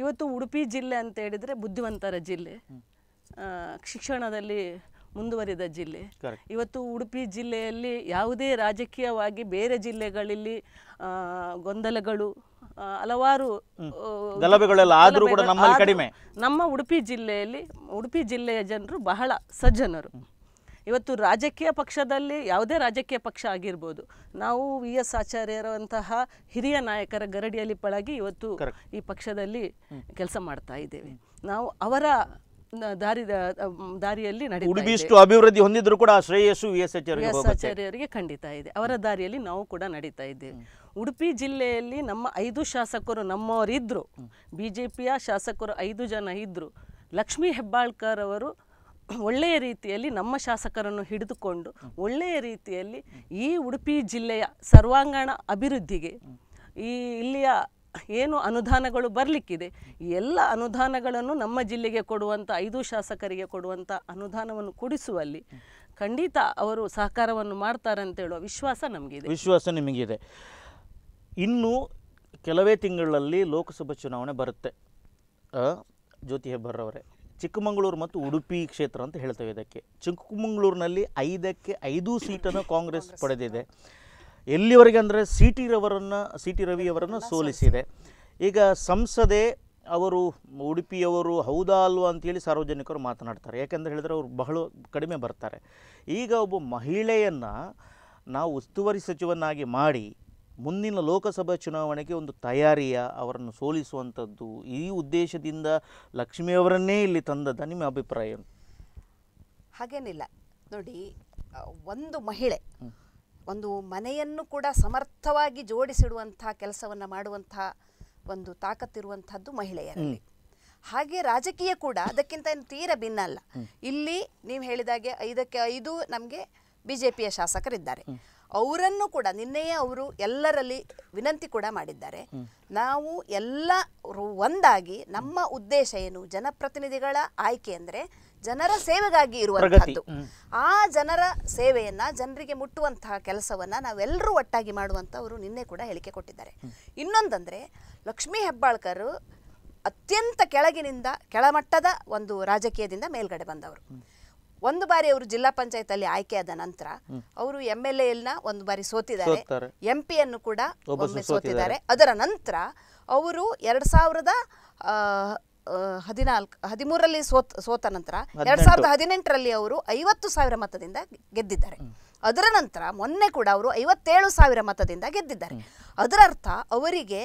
ಇವತ್ತು ಉಡುಪಿ ಜಿಲ್ಲೆ ಅಂತ ಹೇಳಿದರೆ ಬುದ್ಧಿವಂತರ ಜಿಲ್ಲೆ ಶಿಕ್ಷಣದಲ್ಲಿ ಮುಂದುವರಿದ ಜಿಲ್ಲೆ ಇವತ್ತು ಉಡುಪಿ ಜಿಲ್ಲೆಯಲ್ಲಿ ಯಾವುದೇ ರಾಜಕೀಯವಾಗಿ ಬೇರೆ ಜಿಲ್ಲೆಗಳಲ್ಲಿ ಗೊಂದಲಗಳು ಹಲವಾರು ಆದರೂ ಕೂಡ ನಮ್ಮ ಉಡುಪಿ ಜಿಲ್ಲೆಯಲ್ಲಿ ಉಡುಪಿ ಜಿಲ್ಲೆಯ ಜನರು ಬಹಳ ಸಜ್ಜನರು ಇವತ್ತು ರಾಜಕೀಯ ಪಕ್ಷದಲ್ಲಿ ಯಾವುದೇ ರಾಜಕೀಯ ಪಕ್ಷ ಆಗಿರ್ಬೋದು ನಾವು ವಿ ಎಸ್ ಆಚಾರ್ಯರಂತಹ ಹಿರಿಯ ನಾಯಕರ ಗರಡಿಯಲ್ಲಿ ಪಳಗಿ ಇವತ್ತು ಈ ಪಕ್ಷದಲ್ಲಿ ಕೆಲಸ ಮಾಡ್ತಾ ಇದ್ದೇವೆ ನಾವು ಅವರ ದಾರಿ ದಾರಿಯಲ್ಲಿ ನಡೆದಿಷ್ಟು ಅಭಿವೃದ್ಧಿ ಹೊಂದಿದ್ರು ಕೂಡ ಶ್ರೇಯಸ್ಸು ವಿ ಎಸ್ ಆಚಾರ್ಯರಿಗೆ ಖಂಡಿತ ಇದೆ ಅವರ ದಾರಿಯಲ್ಲಿ ನಾವು ಕೂಡ ನಡೀತಾ ಇದ್ದೇವೆ ಉಡುಪಿ ಜಿಲ್ಲೆಯಲ್ಲಿ ನಮ್ಮ ಐದು ಶಾಸಕರು ನಮ್ಮವರಿದ್ದರು ಬಿ ಜೆ ಪಿಯ ಶಾಸಕರು ಐದು ಜನ ಇದ್ದರು ಲಕ್ಷ್ಮೀ ಹೆಬ್ಬಾಳ್ಕರ್ ಅವರು ಒಳ್ಳೆಯ ರೀತಿಯಲ್ಲಿ ನಮ್ಮ ಶಾಸಕರನ್ನು ಹಿಡಿದುಕೊಂಡು ಒಳ್ಳೆಯ ರೀತಿಯಲ್ಲಿ ಈ ಉಡುಪಿ ಜಿಲ್ಲೆಯ ಸರ್ವಾಂಗಣ ಅಭಿವೃದ್ಧಿಗೆ ಈ ಇಲ್ಲಿಯ ಏನು ಅನುದಾನಗಳು ಬರಲಿಕ್ಕಿದೆ ಎಲ್ಲ ಅನುದಾನಗಳನ್ನು ನಮ್ಮ ಜಿಲ್ಲೆಗೆ ಕೊಡುವಂಥ ಐದು ಶಾಸಕರಿಗೆ ಕೊಡುವಂಥ ಅನುದಾನವನ್ನು ಕೊಡಿಸುವಲ್ಲಿ ಖಂಡಿತ ಅವರು ಸಹಕಾರವನ್ನು ಮಾಡ್ತಾರೆ ಅಂತ ಹೇಳುವ ವಿಶ್ವಾಸ ನಮಗಿದೆ ವಿಶ್ವಾಸ ನಿಮಗಿದೆ ಇನ್ನು ಕೆಲವೇ ತಿಂಗಳಲ್ಲಿ ಲೋಕಸಭಾ ಚುನಾವಣೆ ಬರುತ್ತೆ ಜ್ಯೋತಿ ಹೆಬ್ಬರ್ರವರೇ ಚಿಕ್ಕಮಗಳೂರು ಮತ್ತು ಉಡುಪಿ ಕ್ಷೇತ್ರ ಅಂತ ಹೇಳ್ತೇವೆ ಇದಕ್ಕೆ ಚಿಕ್ಕಮಗಳೂರಿನಲ್ಲಿ ಐದಕ್ಕೆ ಐದು ಸೀಟನ್ನು ಕಾಂಗ್ರೆಸ್ ಪಡೆದಿದೆ ಎಲ್ಲಿವರೆಗೆ ಅಂದರೆ ಸಿ ಟಿ ರವರನ್ನು ಸಿ ಟಿ ರವಿಯವರನ್ನು ಸೋಲಿಸಿದೆ ಈಗ ಸಂಸದೆ ಅವರು ಉಡುಪಿಯವರು ಹೌದಾ ಅಲ್ವಾ ಅಂತೇಳಿ ಸಾರ್ವಜನಿಕರು ಮಾತನಾಡ್ತಾರೆ ಯಾಕೆಂದರೆ ಹೇಳಿದ್ರೆ ಅವರು ಬಹಳ ಕಡಿಮೆ ಬರ್ತಾರೆ ಈಗ ಒಬ್ಬ ಮಹಿಳೆಯನ್ನು ನಾವು ಉಸ್ತುವಾರಿ ಸಚಿವನಾಗಿ ಮಾಡಿ ಮುಂದಿನ ಲೋಕಸಭಾ ಚುನಾವಣೆಗೆ ಒಂದು ತಯಾರಿಯ ಅವರನ್ನು ಸೋಲಿಸುವಂಥದ್ದು ಈ ಉದ್ದೇಶದಿಂದ ಲಕ್ಷ್ಮಿಯವರನ್ನೇ ಇಲ್ಲಿ ತಂದದ್ದ ನಿಮ್ಮ ಅಭಿಪ್ರಾಯ ಹಾಗೇನಿಲ್ಲ ನೋಡಿ ಒಂದು ಮಹಿಳೆ ಒಂದು ಮನೆಯನ್ನು ಕೂಡ ಸಮರ್ಥವಾಗಿ ಜೋಡಿಸಿಡುವಂಥ ಕೆಲಸವನ್ನು ಮಾಡುವಂಥ ಒಂದು ತಾಕತ್ತಿರುವಂಥದ್ದು ಮಹಿಳೆಯರಲ್ಲಿ ಹಾಗೆ ರಾಜಕೀಯ ಕೂಡ ಅದಕ್ಕಿಂತ ಏನು ತೀರ ಭಿನ್ನ ಅಲ್ಲ ಇಲ್ಲಿ ನೀವು ಹೇಳಿದಾಗೆ ಐದಕ್ಕೆ ಐದು ನಮಗೆ ಬಿ ಜೆ ಪಿಯ ಶಾಸಕರಿದ್ದಾರೆ ಅವರನ್ನು ಕೂಡ ನಿನ್ನೆಯೇ ಅವರು ಎಲ್ಲರಲ್ಲಿ ವಿನಂತಿ ಕೂಡ ಮಾಡಿದ್ದಾರೆ ನಾವು ಎಲ್ಲ ಒಂದಾಗಿ ನಮ್ಮ ಉದ್ದೇಶ ಏನು ಜನಪ್ರತಿನಿಧಿಗಳ ಆಯ್ಕೆ ಅಂದರೆ ಜನರ ಸೇವೆಗಾಗಿ ಇರುವಂತಹದ್ದು ಆ ಜನರ ಸೇವೆಯನ್ನ ಜನರಿಗೆ ಮುಟ್ಟುವಂತಹ ಕೆಲಸವನ್ನ ನಾವೆಲ್ಲರೂ ಒಟ್ಟಾಗಿ ಮಾಡುವಂತ ಅವರು ನಿನ್ನೆ ಕೂಡ ಹೇಳಿಕೆ ಕೊಟ್ಟಿದ್ದಾರೆ ಇನ್ನೊಂದಂದ್ರೆ ಲಕ್ಷ್ಮೀ ಹೆಬ್ಬಾಳ್ಕರ್ ಅತ್ಯಂತ ಕೆಳಗಿನಿಂದ ಕೆಳಮಟ್ಟದ ಒಂದು ರಾಜಕೀಯದಿಂದ ಮೇಲ್ಗಡೆ ಬಂದವರು ಒಂದು ಬಾರಿ ಅವರು ಜಿಲ್ಲಾ ಪಂಚಾಯತ್ ಅಲ್ಲಿ ಆಯ್ಕೆಯಾದ ನಂತರ ಅವರು ಎಂ ಎಲ್ ಎಲ್ನ ಒಂದು ಬಾರಿ ಸೋತಿದ್ದಾರೆ ಎಂ ಯನ್ನು ಕೂಡ ಸೋತಿದ್ದಾರೆ ಅದರ ನಂತರ ಅವರು ಎರಡ್ ಸಾವಿರದ ಹದಿನಾಲ್ಕು ಹದಿಮೂರರಲ್ಲಿ ಸೋತ್ ಸೋತ ನಂತರ ಎರಡ್ ಸಾವಿರದ ಹದಿನೆಂಟರಲ್ಲಿ ಅವರು ಐವತ್ತು ಸಾವಿರ ಮತದಿಂದ ಗೆದ್ದಿದ್ದಾರೆ ಅದರ ನಂತರ ಮೊನ್ನೆ ಕೂಡ ಅವರು ಐವತ್ತೇಳು ಸಾವಿರ ಮತದಿಂದ ಗೆದ್ದಿದ್ದಾರೆ ಅದರರ್ಥ ಅವರಿಗೆ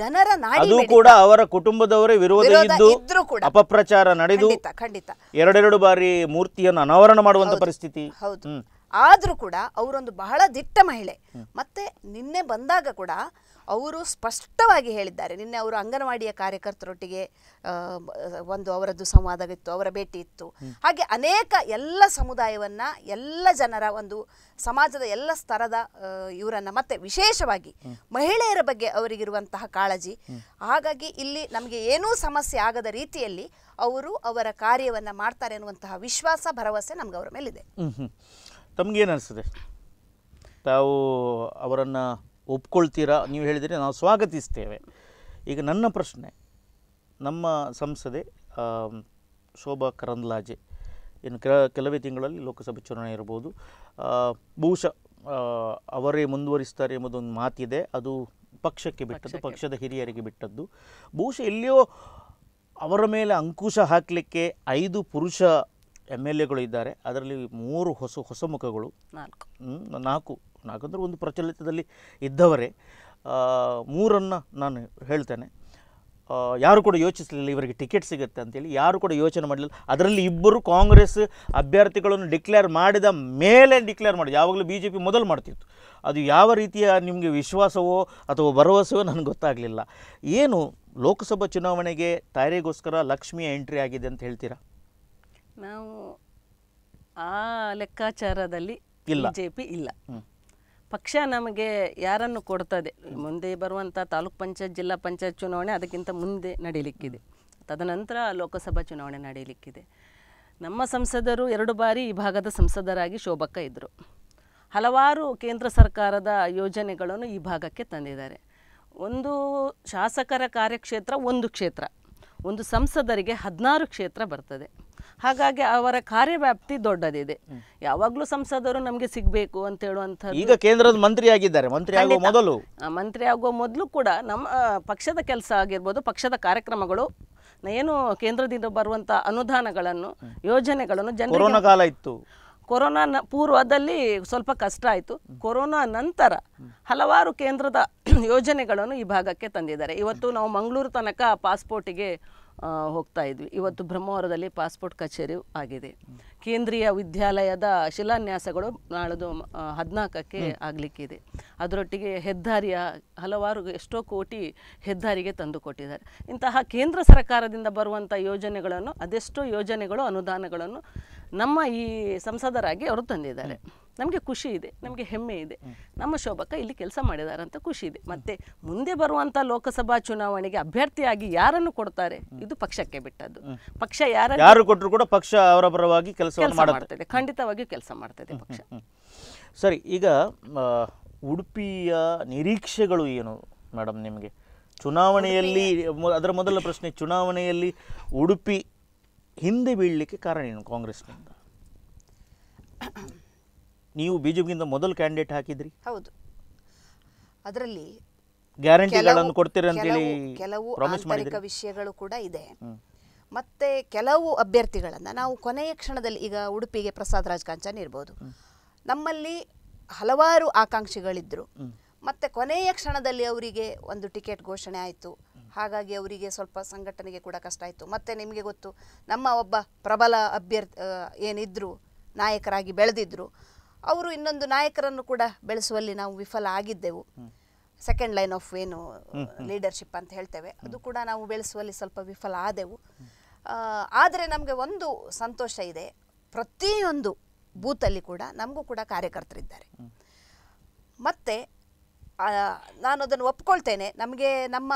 ಜನರ ಅದು ಕೂಡ ಅವರ ಕುಟುಂಬದವರೇ ವಿರೋಧ ಇದ್ದು ಅಪಪ್ರಚಾರ ನಡೆದು ಖಂಡಿತ ಖಂಡಿತ ಎರಡೆರಡು ಬಾರಿ ಮೂರ್ತಿಯನ್ನು ಅನಾವರಣ ಮಾಡುವಂತ ಪರಿಸ್ಥಿತಿ ಹೌದು ಆದ್ರೂ ಕೂಡ ಅವರೊಂದು ಬಹಳ ದಿಟ್ಟ ಮಹಿಳೆ ಮತ್ತೆ ನಿನ್ನೆ ಬಂದಾಗ ಕೂಡ ಅವರು ಸ್ಪಷ್ಟವಾಗಿ ಹೇಳಿದ್ದಾರೆ ನಿನ್ನೆ ಅವರು ಅಂಗನವಾಡಿಯ ಕಾರ್ಯಕರ್ತರೊಟ್ಟಿಗೆ ಒಂದು ಅವರದ್ದು ಸಂವಾದವಿತ್ತು ಅವರ ಭೇಟಿ ಇತ್ತು ಹಾಗೆ ಅನೇಕ ಎಲ್ಲ ಸಮುದಾಯವನ್ನು ಎಲ್ಲ ಜನರ ಒಂದು ಸಮಾಜದ ಎಲ್ಲ ಸ್ತರದ ಇವರನ್ನು ಮತ್ತೆ ವಿಶೇಷವಾಗಿ ಮಹಿಳೆಯರ ಬಗ್ಗೆ ಅವರಿಗಿರುವಂತಹ ಕಾಳಜಿ ಹಾಗಾಗಿ ಇಲ್ಲಿ ನಮಗೆ ಏನೂ ಸಮಸ್ಯೆ ಆಗದ ರೀತಿಯಲ್ಲಿ ಅವರು ಅವರ ಕಾರ್ಯವನ್ನು ಮಾಡ್ತಾರೆ ಅನ್ನುವಂತಹ ವಿಶ್ವಾಸ ಭರವಸೆ ನಮ್ಗೆ ಅವರ ಮೇಲಿದೆ ತಮಗೇನು ಅನಿಸ್ತದೆ ತಾವು ಅವರನ್ನು ಒಪ್ಕೊಳ್ತೀರಾ ನೀವು ಹೇಳಿದರೆ ನಾವು ಸ್ವಾಗತಿಸ್ತೇವೆ ಈಗ ನನ್ನ ಪ್ರಶ್ನೆ ನಮ್ಮ ಸಂಸದೆ ಶೋಭಾ ಕರಂದ್ಲಾಜೆ ಇನ್ನು ಕೆಲ ಕೆಲವೇ ತಿಂಗಳಲ್ಲಿ ಲೋಕಸಭೆ ಚುನಾವಣೆ ಇರ್ಬೋದು ಬಹುಶಃ ಅವರೇ ಮುಂದುವರಿಸ್ತಾರೆ ಎಂಬುದೊಂದು ಮಾತಿದೆ ಅದು ಪಕ್ಷಕ್ಕೆ ಬಿಟ್ಟದ್ದು ಪಕ್ಷದ ಹಿರಿಯರಿಗೆ ಬಿಟ್ಟದ್ದು ಬಹುಶಃ ಎಲ್ಲಿಯೋ ಅವರ ಮೇಲೆ ಅಂಕುಶ ಹಾಕಲಿಕ್ಕೆ ಐದು ಪುರುಷ ಎಮ್ ಎಲ್ ಎಗಳು ಇದ್ದಾರೆ ಅದರಲ್ಲಿ ಮೂರು ಹೊಸ ಹೊಸ ಮುಖಗಳು ನಾಲ್ಕು ನಾಲ್ಕು ನಾಲ್ಕಂದ್ರೆ ಒಂದು ಪ್ರಚಲಿತದಲ್ಲಿ ಇದ್ದವರೇ ಮೂರನ್ನು ನಾನು ಹೇಳ್ತೇನೆ ಯಾರು ಕೂಡ ಯೋಚಿಸಲಿಲ್ಲ ಇವರಿಗೆ ಟಿಕೆಟ್ ಸಿಗುತ್ತೆ ಅಂತೇಳಿ ಯಾರು ಕೂಡ ಯೋಚನೆ ಮಾಡಲಿಲ್ಲ ಅದರಲ್ಲಿ ಇಬ್ಬರು ಕಾಂಗ್ರೆಸ್ ಅಭ್ಯರ್ಥಿಗಳನ್ನು ಡಿಕ್ಲೇರ್ ಮಾಡಿದ ಮೇಲೆ ಡಿಕ್ಲೇರ್ ಮಾಡಿದ ಯಾವಾಗಲೂ ಬಿ ಜೆ ಪಿ ಮೊದಲು ಮಾಡ್ತಿತ್ತು ಅದು ಯಾವ ರೀತಿಯ ನಿಮಗೆ ವಿಶ್ವಾಸವೋ ಅಥವಾ ಭರವಸೆಯೋ ನನಗೆ ಗೊತ್ತಾಗಲಿಲ್ಲ ಏನು ಲೋಕಸಭಾ ಚುನಾವಣೆಗೆ ತಯಾರಿಗೋಸ್ಕರ ಲಕ್ಷ್ಮಿಯ ಎಂಟ್ರಿ ಆಗಿದೆ ಅಂತ ಹೇಳ್ತೀರಾ ನಾವು ಆ ಲೆಕ್ಕಾಚಾರದಲ್ಲಿ ಇಲ್ಲ ಜೆ ಪಿ ಇಲ್ಲ ಪಕ್ಷ ನಮಗೆ ಯಾರನ್ನು ಕೊಡ್ತದೆ ಮುಂದೆ ಬರುವಂಥ ತಾಲೂಕ್ ಪಂಚಾಯತ್ ಜಿಲ್ಲಾ ಪಂಚಾಯತ್ ಚುನಾವಣೆ ಅದಕ್ಕಿಂತ ಮುಂದೆ ನಡೀಲಿಕ್ಕಿದೆ ತದನಂತರ ಲೋಕಸಭಾ ಚುನಾವಣೆ ನಡೀಲಿಕ್ಕಿದೆ ನಮ್ಮ ಸಂಸದರು ಎರಡು ಬಾರಿ ಈ ಭಾಗದ ಸಂಸದರಾಗಿ ಶೋಭಕ್ಕ ಇದ್ದರು ಹಲವಾರು ಕೇಂದ್ರ ಸರ್ಕಾರದ ಯೋಜನೆಗಳನ್ನು ಈ ಭಾಗಕ್ಕೆ ತಂದಿದ್ದಾರೆ ಒಂದು ಶಾಸಕರ ಕಾರ್ಯಕ್ಷೇತ್ರ ಒಂದು ಕ್ಷೇತ್ರ ಒಂದು ಸಂಸದರಿಗೆ ಹದಿನಾರು ಕ್ಷೇತ್ರ ಬರ್ತದೆ ಹಾಗಾಗಿ ಅವರ ಕಾರ್ಯವ್ಯಾಪ್ತಿ ದೊಡ್ಡದಿದೆ ಯಾವಾಗ್ಲೂ ಸಂಸದರು ನಮಗೆ ಸಿಗ್ಬೇಕು ಅಂತ ಹೇಳುವಂತ ಈಗ ಕೇಂದ್ರದ ಮಂತ್ರಿ ಆಗಿದ್ದಾರೆ ಮಂತ್ರಿ ಆಗುವ ಮೊದಲು ಮಂತ್ರಿ ಆಗುವ ಮೊದಲು ಕೂಡ ನಮ್ಮ ಪಕ್ಷದ ಕೆಲಸ ಆಗಿರ್ಬೋದು ಪಕ್ಷದ ಕಾರ್ಯಕ್ರಮಗಳು ಏನು ಕೇಂದ್ರದಿಂದ ಬರುವಂತಹ ಅನುದಾನಗಳನ್ನು ಯೋಜನೆಗಳನ್ನು ಜನರಿಗೆ ಕಾಲ ಇತ್ತು ಕೊರೋನಾ ಪೂರ್ವದಲ್ಲಿ ಸ್ವಲ್ಪ ಕಷ್ಟ ಆಯಿತು ಕೊರೋನಾ ನಂತರ ಹಲವಾರು ಕೇಂದ್ರದ ಯೋಜನೆಗಳನ್ನು ಈ ಭಾಗಕ್ಕೆ ತಂದಿದ್ದಾರೆ ಇವತ್ತು ನಾವು ಮಂಗಳೂರು ತನಕ ಪಾಸ್ಪೋರ್ಟಿಗೆ ಹೋಗ್ತಾ ಇದ್ವಿ ಇವತ್ತು ಬ್ರಹ್ಮವರದಲ್ಲಿ ಪಾಸ್ಪೋರ್ಟ್ ಕಚೇರಿ ಆಗಿದೆ ಕೇಂದ್ರೀಯ ವಿದ್ಯಾಲಯದ ಶಿಲಾನ್ಯಾಸಗಳು ನಾಳೆದು ಹದಿನಾಲ್ಕಕ್ಕೆ ಆಗಲಿಕ್ಕಿದೆ ಅದರೊಟ್ಟಿಗೆ ಹೆದ್ದಾರಿಯ ಹಲವಾರು ಎಷ್ಟೋ ಕೋಟಿ ಹೆದ್ದಾರಿಗೆ ತಂದು ಕೊಟ್ಟಿದ್ದಾರೆ ಇಂತಹ ಕೇಂದ್ರ ಸರ್ಕಾರದಿಂದ ಬರುವಂಥ ಯೋಜನೆಗಳನ್ನು ಅದೆಷ್ಟೋ ಯೋಜನೆಗಳು ಅನುದಾನಗಳನ್ನು ನಮ್ಮ ಈ ಸಂಸದರಾಗಿ ಅವರು ತಂದಿದ್ದಾರೆ ನಮಗೆ ಖುಷಿ ಇದೆ ನಮಗೆ ಹೆಮ್ಮೆ ಇದೆ ನಮ್ಮ ಶೋಭಕ ಇಲ್ಲಿ ಕೆಲಸ ಮಾಡಿದ್ದಾರೆ ಅಂತ ಖುಷಿ ಇದೆ ಮತ್ತೆ ಮುಂದೆ ಬರುವಂಥ ಲೋಕಸಭಾ ಚುನಾವಣೆಗೆ ಅಭ್ಯರ್ಥಿಯಾಗಿ ಯಾರನ್ನು ಕೊಡ್ತಾರೆ ಇದು ಪಕ್ಷಕ್ಕೆ ಬಿಟ್ಟದ್ದು ಪಕ್ಷ ಯಾರು ಕೊಟ್ಟರು ಕೂಡ ಪಕ್ಷ ಅವರ ಪರವಾಗಿ ಕೆಲಸ ಮಾಡ್ತದೆ ಖಂಡಿತವಾಗಿಯೂ ಕೆಲಸ ಮಾಡ್ತದೆ ಪಕ್ಷ ಸರಿ ಈಗ ಉಡುಪಿಯ ನಿರೀಕ್ಷೆಗಳು ಏನು ಮೇಡಮ್ ನಿಮಗೆ ಚುನಾವಣೆಯಲ್ಲಿ ಅದರ ಮೊದಲ ಪ್ರಶ್ನೆ ಚುನಾವಣೆಯಲ್ಲಿ ಉಡುಪಿ ಹಿಂದೆ ಬೀಳಲಿಕ್ಕೆ ಕಾರಣ ಏನು ಕಾಂಗ್ರೆಸ್ನಿಂದ ನೀವು ಬಿಜೆಪಿಗಿಂತ ಮೊದಲು ಕ್ಯಾಂಡಿಡೇಟ್ ಹಾಕಿದ್ರಿ ಹೌದು ಅದರಲ್ಲಿ ಗ್ಯಾರಂಟಿಗಳನ್ನು ಕೊಡ್ತೀರಿ ಅಂತೇಳಿ ಕೆಲವು ಆಂತರಿಕ ವಿಷಯಗಳು ಕೂಡ ಇದೆ ಮತ್ತೆ ಕೆಲವು ಅಭ್ಯರ್ಥಿಗಳನ್ನು ನಾವು ಕೊನೆಯ ಕ್ಷಣದಲ್ಲಿ ಈಗ ಉಡುಪಿಗೆ ಪ್ರಸಾದ್ ರಾಜ್ ಕಾಂಚನ್ ಇರ್ಬೋದು ನಮ್ಮಲ್ಲಿ ಹಲವಾರು ಆಕಾಂಕ್ಷಿಗಳಿದ್ದರು ಮತ್ತೆ ಕೊನೆಯ ಕ್ಷಣದಲ್ಲಿ ಅವರಿಗೆ ಒಂದು ಟಿಕೆಟ್ ಘೋಷಣೆ ಆಯಿತು ಹಾಗಾಗಿ ಅವರಿಗೆ ಸ್ವಲ್ಪ ಸಂಘಟನೆಗೆ ಕೂಡ ಕಷ್ಟ ಆಯಿತು ಮತ್ತು ನಿಮಗೆ ಗೊತ್ತು ನಮ್ಮ ಒಬ್ಬ ಪ್ರಬಲ ಅಭ್ಯರ್ಥಿ ಏನಿದ್ದರು ನಾಯಕರಾಗಿ ಬೆಳೆದಿದ್ದರು ಅವರು ಇನ್ನೊಂದು ನಾಯಕರನ್ನು ಕೂಡ ಬೆಳೆಸುವಲ್ಲಿ ನಾವು ವಿಫಲ ಆಗಿದ್ದೆವು ಸೆಕೆಂಡ್ ಲೈನ್ ಆಫ್ ಏನು ಲೀಡರ್ಶಿಪ್ ಅಂತ ಹೇಳ್ತೇವೆ ಅದು ಕೂಡ ನಾವು ಬೆಳೆಸುವಲ್ಲಿ ಸ್ವಲ್ಪ ವಿಫಲ ಆದೆವು ಆದರೆ ನಮಗೆ ಒಂದು ಸಂತೋಷ ಇದೆ ಪ್ರತಿಯೊಂದು ಬೂತಲ್ಲಿ ಕೂಡ ನಮಗೂ ಕೂಡ ಕಾರ್ಯಕರ್ತರಿದ್ದಾರೆ ಮತ್ತು ನಾನು ಅದನ್ನು ಒಪ್ಕೊಳ್ತೇನೆ ನಮಗೆ ನಮ್ಮ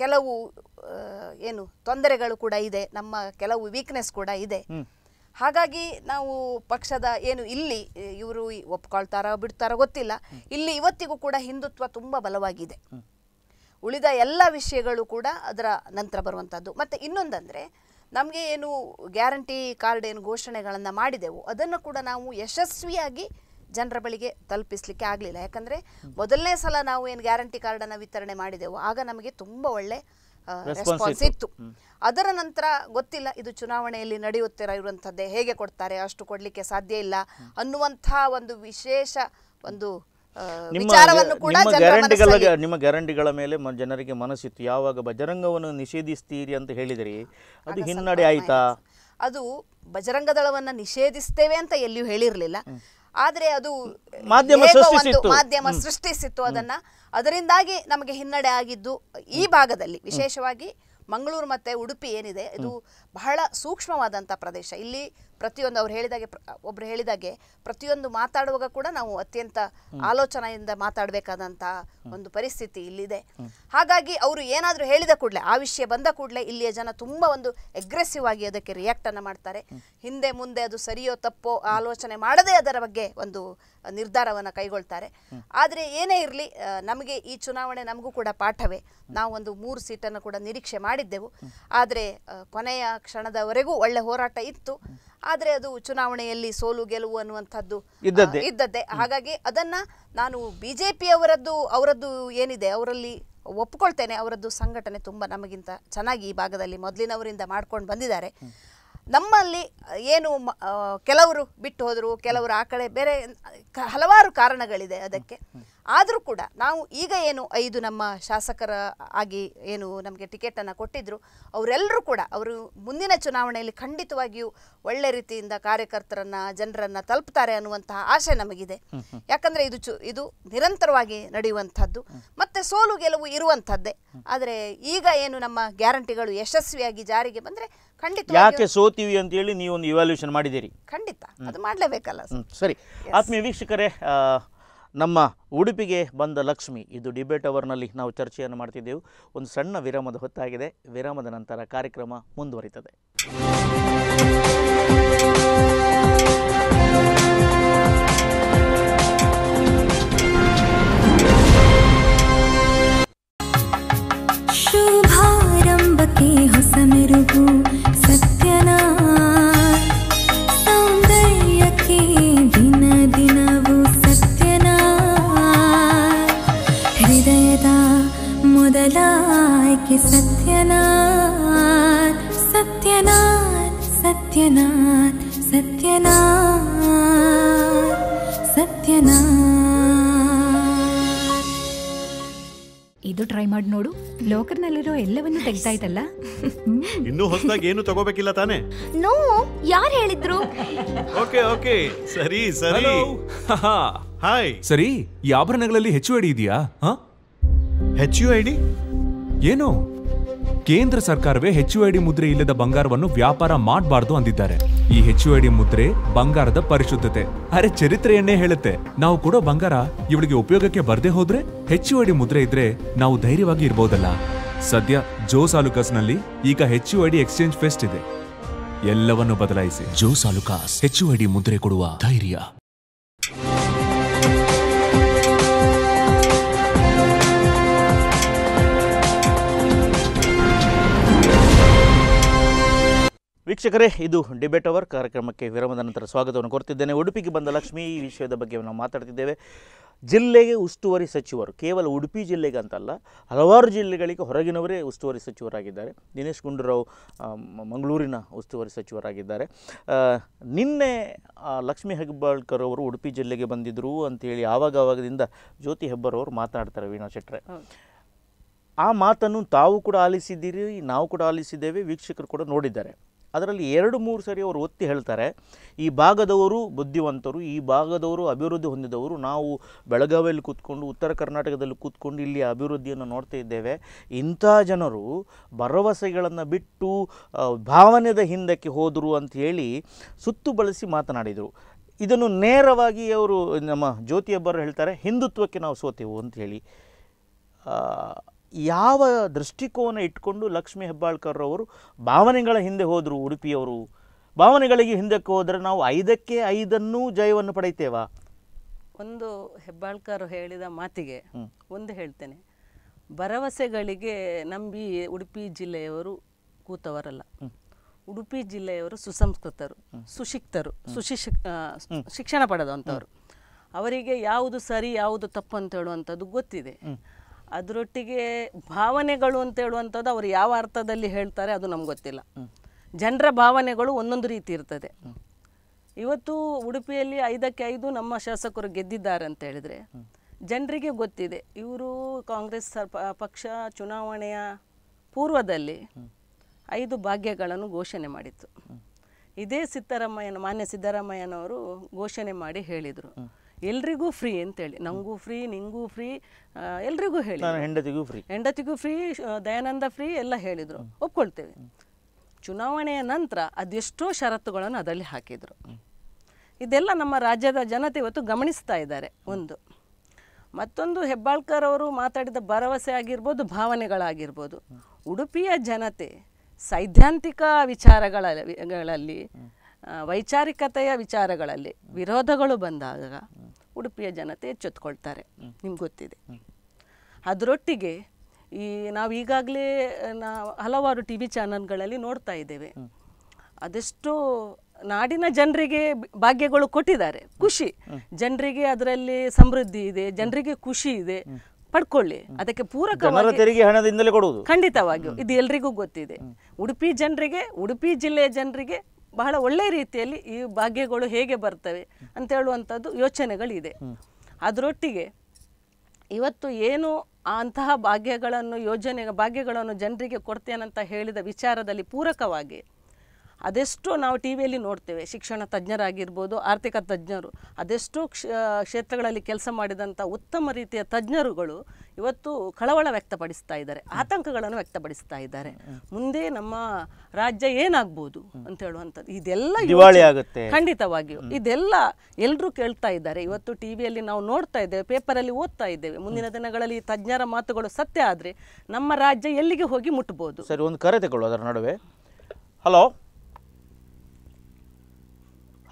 ಕೆಲವು ಏನು ತೊಂದರೆಗಳು ಕೂಡ ಇದೆ ನಮ್ಮ ಕೆಲವು ವೀಕ್ನೆಸ್ ಕೂಡ ಇದೆ ಹಾಗಾಗಿ ನಾವು ಪಕ್ಷದ ಏನು ಇಲ್ಲಿ ಇವರು ಒಪ್ಕೊಳ್ತಾರೋ ಬಿಡ್ತಾರೋ ಗೊತ್ತಿಲ್ಲ ಇಲ್ಲಿ ಇವತ್ತಿಗೂ ಕೂಡ ಹಿಂದುತ್ವ ತುಂಬ ಬಲವಾಗಿದೆ ಉಳಿದ ಎಲ್ಲ ವಿಷಯಗಳು ಕೂಡ ಅದರ ನಂತರ ಬರುವಂಥದ್ದು ಮತ್ತು ಇನ್ನೊಂದಂದ್ರೆ ನಮಗೆ ಏನು ಗ್ಯಾರಂಟಿ ಕಾರ್ಡ್ ಏನು ಘೋಷಣೆಗಳನ್ನು ಮಾಡಿದೆವು ಅದನ್ನು ಕೂಡ ನಾವು ಯಶಸ್ವಿಯಾಗಿ ಜನರ ಬಳಿಗೆ ತಲುಪಿಸ್ಲಿಕ್ಕೆ ಆಗಲಿಲ್ಲ ಯಾಕಂದರೆ ಮೊದಲನೇ ಸಲ ನಾವು ಏನು ಗ್ಯಾರಂಟಿ ಕಾರ್ಡನ್ನು ವಿತರಣೆ ಮಾಡಿದೆವು ಆಗ ನಮಗೆ ತುಂಬ ಒಳ್ಳೆ ರೆಸ್ಪಾನ್ಸ್ ಇತ್ತು ಅದರ ನಂತರ ಗೊತ್ತಿಲ್ಲ ಇದು ಚುನಾವಣೆಯಲ್ಲಿ ನಡೆಯುತ್ತಿರೋ ಇರುವಂಥದ್ದೇ ಹೇಗೆ ಕೊಡ್ತಾರೆ ಅಷ್ಟು ಕೊಡಲಿಕ್ಕೆ ಸಾಧ್ಯ ಇಲ್ಲ ಅನ್ನುವಂಥ ಒಂದು ವಿಶೇಷ ಒಂದು ಗ್ಯಾರಂಟಿಗಳ ನಿಮ್ಮ ಗ್ಯಾರಂಟಿಗಳ ಮೇಲೆ ಜನರಿಗೆ ಮನಸ್ಸಿತ್ತು ಯಾವಾಗ ಬಜರಂಗವನ್ನು ನಿಷೇಧಿಸ್ತೀರಿ ಅಂತ ಹೇಳಿದ್ರಿ ಅದು ಹಿನ್ನಡೆ ಆಯ್ತಾ ಅದು ದಳವನ್ನು ನಿಷೇಧಿಸ್ತೇವೆ ಅಂತ ಎಲ್ಲಿಯೂ ಹೇಳಿರಲಿಲ್ಲ ಆದರೆ ಅದು ಮಾಧ್ಯಮ ಒಂದು ಮಾಧ್ಯಮ ಸೃಷ್ಟಿಸಿತ್ತು ಅದನ್ನ ಅದರಿಂದಾಗಿ ನಮಗೆ ಹಿನ್ನಡೆ ಆಗಿದ್ದು ಈ ಭಾಗದಲ್ಲಿ ವಿಶೇಷವಾಗಿ ಮಂಗಳೂರು ಮತ್ತೆ ಉಡುಪಿ ಏನಿದೆ ಇದು ಬಹಳ ಸೂಕ್ಷ್ಮವಾದಂಥ ಪ್ರದೇಶ ಇಲ್ಲಿ ಪ್ರತಿಯೊಂದು ಅವ್ರು ಹೇಳಿದಾಗೆ ಒಬ್ರು ಹೇಳಿದಾಗೆ ಪ್ರತಿಯೊಂದು ಮಾತಾಡುವಾಗ ಕೂಡ ನಾವು ಅತ್ಯಂತ ಆಲೋಚನೆಯಿಂದ ಮಾತಾಡಬೇಕಾದಂತಹ ಒಂದು ಪರಿಸ್ಥಿತಿ ಇಲ್ಲಿದೆ ಹಾಗಾಗಿ ಅವರು ಏನಾದರೂ ಹೇಳಿದ ಕೂಡಲೇ ಆ ವಿಷಯ ಬಂದ ಕೂಡಲೇ ಇಲ್ಲಿಯ ಜನ ತುಂಬ ಒಂದು ಎಗ್ರೆಸಿವ್ ಆಗಿ ಅದಕ್ಕೆ ರಿಯಾಕ್ಟ್ ಅನ್ನು ಮಾಡ್ತಾರೆ ಹಿಂದೆ ಮುಂದೆ ಅದು ಸರಿಯೋ ತಪ್ಪೋ ಆಲೋಚನೆ ಮಾಡದೇ ಅದರ ಬಗ್ಗೆ ಒಂದು ನಿರ್ಧಾರವನ್ನು ಕೈಗೊಳ್ತಾರೆ ಆದರೆ ಏನೇ ಇರಲಿ ನಮಗೆ ಈ ಚುನಾವಣೆ ನಮಗೂ ಕೂಡ ಪಾಠವೇ ನಾವು ಒಂದು ಮೂರು ಸೀಟನ್ನು ಕೂಡ ನಿರೀಕ್ಷೆ ಮಾಡಿದ್ದೆವು ಆದರೆ ಕೊನೆಯ ಕ್ಷಣದವರೆಗೂ ಒಳ್ಳೆ ಹೋರಾಟ ಇತ್ತು ಆದರೆ ಅದು ಚುನಾವಣೆಯಲ್ಲಿ ಸೋಲು ಗೆಲುವು ಅನ್ನುವಂಥದ್ದು ಇದ್ದದ್ದೇ ಹಾಗಾಗಿ ಅದನ್ನ ನಾನು ಬಿಜೆಪಿಯವರದ್ದು ಅವರದ್ದು ಏನಿದೆ ಅವರಲ್ಲಿ ಒಪ್ಕೊಳ್ತೇನೆ ಅವರದ್ದು ಸಂಘಟನೆ ತುಂಬಾ ನಮಗಿಂತ ಚೆನ್ನಾಗಿ ಈ ಭಾಗದಲ್ಲಿ ಮೊದಲಿನವರಿಂದ ಮಾಡ್ಕೊಂಡು ಬಂದಿದ್ದಾರೆ ನಮ್ಮಲ್ಲಿ ಏನು ಕೆಲವರು ಬಿಟ್ಟು ಹೋದರು ಕೆಲವರು ಆ ಕಡೆ ಬೇರೆ ಹಲವಾರು ಕಾರಣಗಳಿದೆ ಅದಕ್ಕೆ ಆದರೂ ಕೂಡ ನಾವು ಈಗ ಏನು ಐದು ನಮ್ಮ ಶಾಸಕರ ಆಗಿ ಏನು ನಮಗೆ ಟಿಕೆಟನ್ನು ಕೊಟ್ಟಿದ್ದರು ಅವರೆಲ್ಲರೂ ಕೂಡ ಅವರು ಮುಂದಿನ ಚುನಾವಣೆಯಲ್ಲಿ ಖಂಡಿತವಾಗಿಯೂ ಒಳ್ಳೆ ರೀತಿಯಿಂದ ಕಾರ್ಯಕರ್ತರನ್ನು ಜನರನ್ನು ತಲುಪ್ತಾರೆ ಅನ್ನುವಂತಹ ಆಶೆ ನಮಗಿದೆ ಯಾಕಂದರೆ ಇದು ಚು ಇದು ನಿರಂತರವಾಗಿ ನಡೆಯುವಂಥದ್ದು ಮತ್ತು ಸೋಲು ಗೆಲುವು ಇರುವಂಥದ್ದೇ ಆದರೆ ಈಗ ಏನು ನಮ್ಮ ಗ್ಯಾರಂಟಿಗಳು ಯಶಸ್ವಿಯಾಗಿ ಜಾರಿಗೆ ಬಂದರೆ ಖಂಡಿತ ಯಾಕೆ ಸೋತೀವಿ ಅಂತೇಳಿ ಒಂದು ಇವ್ಯಾಲ್ಯೂಷನ್ ಮಾಡಿದ್ದೀರಿ ಖಂಡಿತ ಅದು ಮಾಡಲೇಬೇಕಲ್ಲ ಸರಿ ಆತ್ಮೀಯ ವೀಕ್ಷಕರೇ ನಮ್ಮ ಉಡುಪಿಗೆ ಬಂದ ಲಕ್ಷ್ಮಿ ಇದು ಡಿಬೇಟ್ ಅವರ್ನಲ್ಲಿ ನಾವು ಚರ್ಚೆಯನ್ನು ಮಾಡ್ತಿದ್ದೆವು ಒಂದು ಸಣ್ಣ ವಿರಾಮದ ಹೊತ್ತಾಗಿದೆ ವಿರಾಮದ ನಂತರ ಕಾರ್ಯಕ್ರಮ ಮುಂದುವರಿತದೆ ಶುಭಾರಂಭಕ್ಕೆ ಹೊಸ ವಿಜಯದ ಮೊದಲ ಆಯ್ಕೆ ಸತ್ಯನಾಥ್ ಸತ್ಯನಾಥ್ ಸತ್ಯನಾಥ್ ಸತ್ಯನಾಥ್ ಸತ್ಯನಾಥ್ ಇದು ಟ್ರೈ ಮಾಡಿ ನೋಡು ಲೋಕರ್ನಲ್ಲಿರೋ ಎಲ್ಲವನ್ನೂ ತೆಗ್ತಾ ಇದ್ದಲ್ಲ ಇನ್ನೂ ಹೊಸದಾಗಿ ಏನು ತಗೋಬೇಕಿಲ್ಲ ತಾನೆ ನೋ ಯಾರು ಹೇಳಿದ್ರು ಓಕೆ ಓಕೆ ಸರಿ ಸರಿ ಹಾಯ್ ಸರಿ ಈ ಆಭರಣಗಳಲ್ಲಿ ಹೆಚ್ಚು ಅಡಿ ಇದೆಯಾ ಹಾ ಹೆಚ್ ಐ ಡಿ ಏನು ಕೇಂದ್ರ ಸರ್ಕಾರವೇ ಹೆಚ್ ಐ ಡಿ ಮುದ್ರೆ ಇಲ್ಲದ ಬಂಗಾರವನ್ನು ವ್ಯಾಪಾರ ಮಾಡಬಾರ್ದು ಅಂದಿದ್ದಾರೆ ಈ ಹೆಚ್ ಐ ಡಿ ಮುದ್ರೆ ಬಂಗಾರದ ಪರಿಶುದ್ಧತೆ ಅರೆ ಚರಿತ್ರೆಯನ್ನೇ ಹೇಳುತ್ತೆ ನಾವು ಕೊಡೋ ಬಂಗಾರ ಇವಳಿಗೆ ಉಪಯೋಗಕ್ಕೆ ಬರದೇ ಹೋದ್ರೆ ಹೆಚ್ ಯು ಐ ಡಿ ಮುದ್ರೆ ಇದ್ರೆ ನಾವು ಧೈರ್ಯವಾಗಿ ಇರ್ಬೋದಲ್ಲ ಸದ್ಯ ಜೋಸ್ ನಲ್ಲಿ ಈಗ H U I D exchange fest ಇದೆ ಎಲ್ಲವನ್ನು ಬದಲಾಯಿಸಿ ಜೋ ಸಾಲುಕಾಸ್ ಹೆಚ್ ಐ ಡಿ ಮುದ್ರೆ ಕೊಡುವ ಧೈರ್ಯ ವೀಕ್ಷಕರೇ ಇದು ಡಿಬೇಟ್ ಅವರ್ ಕಾರ್ಯಕ್ರಮಕ್ಕೆ ವಿರಾಮದ ನಂತರ ಸ್ವಾಗತವನ್ನು ಕೊಡ್ತಿದ್ದೇನೆ ಉಡುಪಿಗೆ ಬಂದ ಲಕ್ಷ್ಮಿ ಈ ವಿಷಯದ ಬಗ್ಗೆ ನಾವು ಮಾತಾಡ್ತಿದ್ದೇವೆ ಜಿಲ್ಲೆಗೆ ಉಸ್ತುವಾರಿ ಸಚಿವರು ಕೇವಲ ಉಡುಪಿ ಜಿಲ್ಲೆಗೆ ಅಂತಲ್ಲ ಹಲವಾರು ಜಿಲ್ಲೆಗಳಿಗೆ ಹೊರಗಿನವರೇ ಉಸ್ತುವಾರಿ ಸಚಿವರಾಗಿದ್ದಾರೆ ದಿನೇಶ್ ಗುಂಡೂರಾವ್ ಮಂಗಳೂರಿನ ಉಸ್ತುವಾರಿ ಸಚಿವರಾಗಿದ್ದಾರೆ ನಿನ್ನೆ ಲಕ್ಷ್ಮೀ ಹೆಬ್ಬಾಳ್ಕರ್ ಅವರು ಉಡುಪಿ ಜಿಲ್ಲೆಗೆ ಬಂದಿದ್ದರು ಅಂತೇಳಿ ಆವಾಗ ಆವಾಗದಿಂದ ಜ್ಯೋತಿ ಹೆಬ್ಬರ್ ಅವರು ಮಾತನಾಡ್ತಾರೆ ವೀಣಾ ಶೆಟ್ರೆ ಆ ಮಾತನ್ನು ತಾವು ಕೂಡ ಆಲಿಸಿದ್ದೀರಿ ನಾವು ಕೂಡ ಆಲಿಸಿದ್ದೇವೆ ವೀಕ್ಷಕರು ಕೂಡ ನೋಡಿದ್ದಾರೆ ಅದರಲ್ಲಿ ಎರಡು ಮೂರು ಸರಿ ಅವರು ಒತ್ತಿ ಹೇಳ್ತಾರೆ ಈ ಭಾಗದವರು ಬುದ್ಧಿವಂತರು ಈ ಭಾಗದವರು ಅಭಿವೃದ್ಧಿ ಹೊಂದಿದವರು ನಾವು ಬೆಳಗಾವಿಯಲ್ಲಿ ಕೂತ್ಕೊಂಡು ಉತ್ತರ ಕರ್ನಾಟಕದಲ್ಲಿ ಕೂತ್ಕೊಂಡು ಇಲ್ಲಿ ಅಭಿವೃದ್ಧಿಯನ್ನು ನೋಡ್ತಾ ಇದ್ದೇವೆ ಇಂಥ ಜನರು ಭರವಸೆಗಳನ್ನು ಬಿಟ್ಟು ಭಾವನೆದ ಹಿಂದಕ್ಕೆ ಹೋದರು ಅಂತ ಹೇಳಿ ಸುತ್ತು ಬಳಸಿ ಮಾತನಾಡಿದರು ಇದನ್ನು ನೇರವಾಗಿ ಅವರು ನಮ್ಮ ಜ್ಯೋತಿಯೊಬ್ಬರು ಹೇಳ್ತಾರೆ ಹಿಂದುತ್ವಕ್ಕೆ ನಾವು ಸೋತೆವು ಅಂತ ಹೇಳಿ ಯಾವ ದೃಷ್ಟಿಕೋನ ಇಟ್ಕೊಂಡು ಲಕ್ಷ್ಮೀ ಅವರು ಭಾವನೆಗಳ ಹಿಂದೆ ಹೋದರು ಉಡುಪಿಯವರು ಭಾವನೆಗಳಿಗೆ ಹಿಂದಕ್ಕೆ ಹೋದರೆ ನಾವು ಐದಕ್ಕೆ ಐದನ್ನೂ ಜಯವನ್ನು ಪಡೆಯುತ್ತೇವಾ ಒಂದು ಹೆಬ್ಬಾಳ್ಕರ್ ಹೇಳಿದ ಮಾತಿಗೆ ಒಂದು ಹೇಳ್ತೇನೆ ಭರವಸೆಗಳಿಗೆ ನಂಬಿ ಉಡುಪಿ ಜಿಲ್ಲೆಯವರು ಕೂತವರಲ್ಲ ಉಡುಪಿ ಜಿಲ್ಲೆಯವರು ಸುಸಂಸ್ಕೃತರು ಸುಶಿಕ್ತರು ಸುಶಿಶಿ ಶಿಕ್ಷಣ ಪಡೆದಂಥವ್ರು ಅವರಿಗೆ ಯಾವುದು ಸರಿ ಯಾವುದು ತಪ್ಪು ಅಂತ ಹೇಳುವಂಥದ್ದು ಗೊತ್ತಿದೆ ಅದರೊಟ್ಟಿಗೆ ಭಾವನೆಗಳು ಅಂತ ಹೇಳುವಂಥದ್ದು ಅವರು ಯಾವ ಅರ್ಥದಲ್ಲಿ ಹೇಳ್ತಾರೆ ಅದು ನಮ್ಗೆ ಗೊತ್ತಿಲ್ಲ ಜನರ ಭಾವನೆಗಳು ಒಂದೊಂದು ರೀತಿ ಇರ್ತದೆ ಇವತ್ತು ಉಡುಪಿಯಲ್ಲಿ ಐದಕ್ಕೆ ಐದು ನಮ್ಮ ಶಾಸಕರು ಗೆದ್ದಿದ್ದಾರೆ ಅಂತ ಹೇಳಿದರೆ ಜನರಿಗೆ ಗೊತ್ತಿದೆ ಇವರು ಕಾಂಗ್ರೆಸ್ ಪಕ್ಷ ಚುನಾವಣೆಯ ಪೂರ್ವದಲ್ಲಿ ಐದು ಭಾಗ್ಯಗಳನ್ನು ಘೋಷಣೆ ಮಾಡಿತ್ತು ಇದೇ ಸಿದ್ದರಾಮಯ್ಯನ ಮಾನ್ಯ ಸಿದ್ದರಾಮಯ್ಯನವರು ಘೋಷಣೆ ಮಾಡಿ ಹೇಳಿದರು ಎಲ್ರಿಗೂ ಫ್ರೀ ಅಂತೇಳಿ ನಂಗೂ ಫ್ರೀ ನಿಂಗೂ ಫ್ರೀ ಎಲ್ರಿಗೂ ಹೇಳಿ ಹೆಂಡತಿಗೂ ಫ್ರೀ ಹೆಂಡತಿಗೂ ಫ್ರೀ ದಯಾನಂದ ಫ್ರೀ ಎಲ್ಲ ಹೇಳಿದರು ಒಪ್ಕೊಳ್ತೇವೆ ಚುನಾವಣೆಯ ನಂತರ ಅದೆಷ್ಟೋ ಷರತ್ತುಗಳನ್ನು ಅದರಲ್ಲಿ ಹಾಕಿದರು ಇದೆಲ್ಲ ನಮ್ಮ ರಾಜ್ಯದ ಜನತೆ ಇವತ್ತು ಗಮನಿಸ್ತಾ ಇದ್ದಾರೆ ಒಂದು ಮತ್ತೊಂದು ಹೆಬ್ಬಾಳ್ಕರ್ ಅವರು ಮಾತಾಡಿದ ಭರವಸೆ ಆಗಿರ್ಬೋದು ಭಾವನೆಗಳಾಗಿರ್ಬೋದು ಉಡುಪಿಯ ಜನತೆ ಸೈದ್ಧಾಂತಿಕ ವಿಚಾರಗಳಲ್ಲಿ ವೈಚಾರಿಕತೆಯ ವಿಚಾರಗಳಲ್ಲಿ ವಿರೋಧಗಳು ಬಂದಾಗ ಉಡುಪಿಯ ಜನತೆ ಎಚ್ಚೆತ್ಕೊಳ್ತಾರೆ ನಿಮ್ಗೆ ಗೊತ್ತಿದೆ ಅದರೊಟ್ಟಿಗೆ ಈ ನಾವು ಈಗಾಗಲೇ ನಾವು ಹಲವಾರು ಟಿ ವಿ ಚಾನಲ್ಗಳಲ್ಲಿ ನೋಡ್ತಾ ಇದ್ದೇವೆ ಅದೆಷ್ಟು ನಾಡಿನ ಜನರಿಗೆ ಭಾಗ್ಯಗಳು ಕೊಟ್ಟಿದ್ದಾರೆ ಖುಷಿ ಜನರಿಗೆ ಅದರಲ್ಲಿ ಸಮೃದ್ಧಿ ಇದೆ ಜನರಿಗೆ ಖುಷಿ ಇದೆ ಪಡ್ಕೊಳ್ಳಿ ಅದಕ್ಕೆ ಪೂರಕ ತೆರಿಗೆ ಹಣದಿಂದಲೇ ಖಂಡಿತವಾಗಿಯೂ ಇದು ಎಲ್ರಿಗೂ ಗೊತ್ತಿದೆ ಉಡುಪಿ ಜನರಿಗೆ ಉಡುಪಿ ಜಿಲ್ಲೆಯ ಜನರಿಗೆ ಬಹಳ ಒಳ್ಳೆಯ ರೀತಿಯಲ್ಲಿ ಈ ಭಾಗ್ಯಗಳು ಹೇಗೆ ಬರ್ತವೆ ಅಂತ ಹೇಳುವಂಥದ್ದು ಯೋಚನೆಗಳಿದೆ ಅದರೊಟ್ಟಿಗೆ ಇವತ್ತು ಏನು ಅಂತಹ ಭಾಗ್ಯಗಳನ್ನು ಯೋಜನೆ ಭಾಗ್ಯಗಳನ್ನು ಜನರಿಗೆ ಅಂತ ಹೇಳಿದ ವಿಚಾರದಲ್ಲಿ ಪೂರಕವಾಗಿ ಅದೆಷ್ಟು ನಾವು ಟಿ ವಿಯಲ್ಲಿ ನೋಡ್ತೇವೆ ಶಿಕ್ಷಣ ತಜ್ಞರಾಗಿರ್ಬೋದು ಆರ್ಥಿಕ ತಜ್ಞರು ಅದೆಷ್ಟು ಕ್ಷೇತ್ರಗಳಲ್ಲಿ ಕೆಲಸ ಮಾಡಿದಂಥ ಉತ್ತಮ ರೀತಿಯ ತಜ್ಞರುಗಳು ಇವತ್ತು ಕಳವಳ ವ್ಯಕ್ತಪಡಿಸ್ತಾ ಇದ್ದಾರೆ ಆತಂಕಗಳನ್ನು ವ್ಯಕ್ತಪಡಿಸ್ತಾ ಇದ್ದಾರೆ ಮುಂದೆ ನಮ್ಮ ರಾಜ್ಯ ಏನಾಗ್ಬೋದು ಅಂತ ಹೇಳುವಂಥದ್ದು ಇದೆಲ್ಲ ಆಗುತ್ತೆ ಖಂಡಿತವಾಗಿಯೂ ಇದೆಲ್ಲ ಎಲ್ಲರೂ ಕೇಳ್ತಾ ಇದ್ದಾರೆ ಇವತ್ತು ಟಿ ವಿಯಲ್ಲಿ ನಾವು ನೋಡ್ತಾ ಇದ್ದೇವೆ ಪೇಪರಲ್ಲಿ ಓದ್ತಾ ಇದ್ದೇವೆ ಮುಂದಿನ ದಿನಗಳಲ್ಲಿ ತಜ್ಞರ ಮಾತುಗಳು ಸತ್ಯ ಆದರೆ ನಮ್ಮ ರಾಜ್ಯ ಎಲ್ಲಿಗೆ ಹೋಗಿ ಮುಟ್ಬೋದು ಸರಿ ಒಂದು ಕರೆ ತಗೊಳ್ಳುವ ಅದರ ನಡುವೆ ಹಲೋ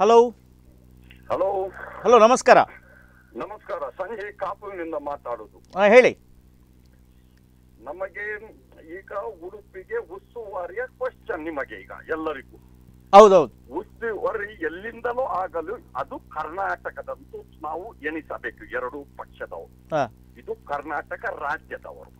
ಹಲೋ ಹಲೋ ಹಲೋ ನಮಸ್ಕಾರ ನಮಸ್ಕಾರ ಸಂಜಯ್ ಕಾಪುವಿನಿಂದ ಮಾತಾಡೋದು ಹೇಳಿ ನಮಗೆ ಈಗ ಉಡುಪಿಗೆ ಉಸ್ತುವಾರಿಯ ಕ್ವಶನ್ ನಿಮಗೆ ಈಗ ಎಲ್ಲರಿಗೂ ಹೌದೌದು ಉಸ್ತುವಾರಿ ಎಲ್ಲಿಂದಲೂ ಆಗಲು ಅದು ಕರ್ನಾಟಕದಂತೂ ನಾವು ಎಣಿಸಬೇಕು ಎರಡು ಪಕ್ಷದವರು ಇದು ಕರ್ನಾಟಕ ರಾಜ್ಯದವರು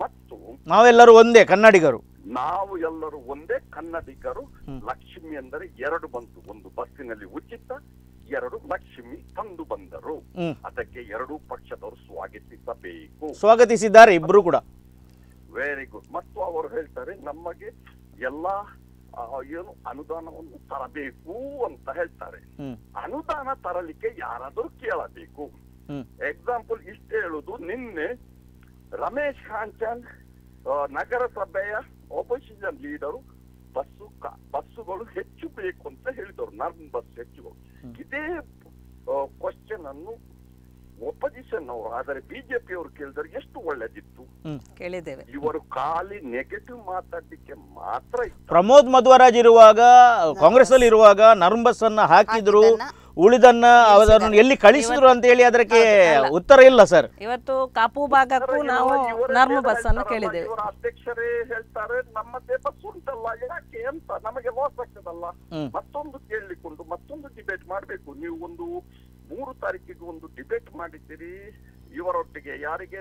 ಮತ್ತು ನಾವೆಲ್ಲರೂ ಒಂದೇ ಕನ್ನಡಿಗರು ನಾವು ಎಲ್ಲರೂ ಒಂದೇ ಕನ್ನಡಿಗರು ಲಕ್ಷ್ಮಿ ಅಂದರೆ ಎರಡು ಬಂತು ಒಂದು ಬಸ್ಸಿನಲ್ಲಿ ಉಚಿತ ಎರಡು ಲಕ್ಷ್ಮಿ ತಂದು ಬಂದರು ಅದಕ್ಕೆ ಎರಡು ಪಕ್ಷದವರು ಸ್ವಾಗತಿಸಬೇಕು ಸ್ವಾಗತಿಸಿದ್ದಾರೆ ಇಬ್ರು ಕೂಡ ವೆರಿ ಗುಡ್ ಮತ್ತು ಅವರು ಹೇಳ್ತಾರೆ ನಮಗೆ ಎಲ್ಲಾ ಏನು ಅನುದಾನವನ್ನು ತರಬೇಕು ಅಂತ ಹೇಳ್ತಾರೆ ಅನುದಾನ ತರಲಿಕ್ಕೆ ಯಾರಾದರೂ ಕೇಳಬೇಕು ಎಕ್ಸಾಂಪಲ್ ಇಷ್ಟ ಹೇಳುದು ನಿನ್ನೆ ರಮೇಶ್ ಕಾಂಚನ್ ನಗರಸಭೆಯ ಒಪೋಸಿಷನ್ ಲೀಡರು ಬಸ್ಸು ಬಸ್ಸುಗಳು ಹೆಚ್ಚು ಬೇಕು ಅಂತ ಹೇಳಿದರು ನರ್ಮ್ ಬಸ್ ಹೆಚ್ಚುಗಳು ಇದೇ ಕ್ವಶನ್ ಅನ್ನು ಒಪ್ಪೋಸಿಷನ್ ಅವರು ಆದರೆ ಬಿಜೆಪಿ ಅವರು ಕೇಳಿದ್ರೆ ಎಷ್ಟು ಒಳ್ಳೇದಿತ್ತು ಕೇಳಿದ್ದೇವೆ ಇವರು ಖಾಲಿ ನೆಗೆಟಿವ್ ಮಾತಾಡ್ಲಿಕ್ಕೆ ಮಾತ್ರ ಪ್ರಮೋದ್ ಮಧ್ವರಾಜ್ ಇರುವಾಗ ಕಾಂಗ್ರೆಸ್ ಅಲ್ಲಿ ಇರುವಾಗ ನರ್ಮಸ್ ಅನ್ನ ಹಾಕಿದ್ರು ಉಳಿದನ್ನ ಅದನ್ನು ಎಲ್ಲಿ ಕಳಿಸಿದ್ರು ಅಂತ ಹೇಳಿ ಅದಕ್ಕೆ ಉತ್ತರ ಇಲ್ಲ ಸರ್ ಇವತ್ತು ಕಾಪು ಭಾಗಕ್ಕೂ ನಾವು ನರ್ಮ ಬಸ್ ಅನ್ನು ಕೇಳಿದ್ದೇವೆ ಅಧ್ಯಕ್ಷರೇ ಹೇಳ್ತಾರೆ ನಮ್ಮ ಬಸ್ ಉಂಟಲ್ಲ ಯಾಕೆ ಅಂತ ನಮಗೆ ಲಾಸ್ ಆಗ್ತದಲ್ಲ ಮತ್ತೊಂದು ಕೇಳಿಕೊಂಡು ಮತ್ತೊಂದು ಡಿಬೇಟ್ ಮಾಡಬೇಕು ನೀವು ಒಂದು ಮೂರು ತಾರೀಕಿಗೆ ಒಂದು ಡಿಬೇಟ್ ಮಾಡಿದ್ದೀರಿ ಇವರೊಟ್ಟಿಗೆ ಯಾರಿಗೆ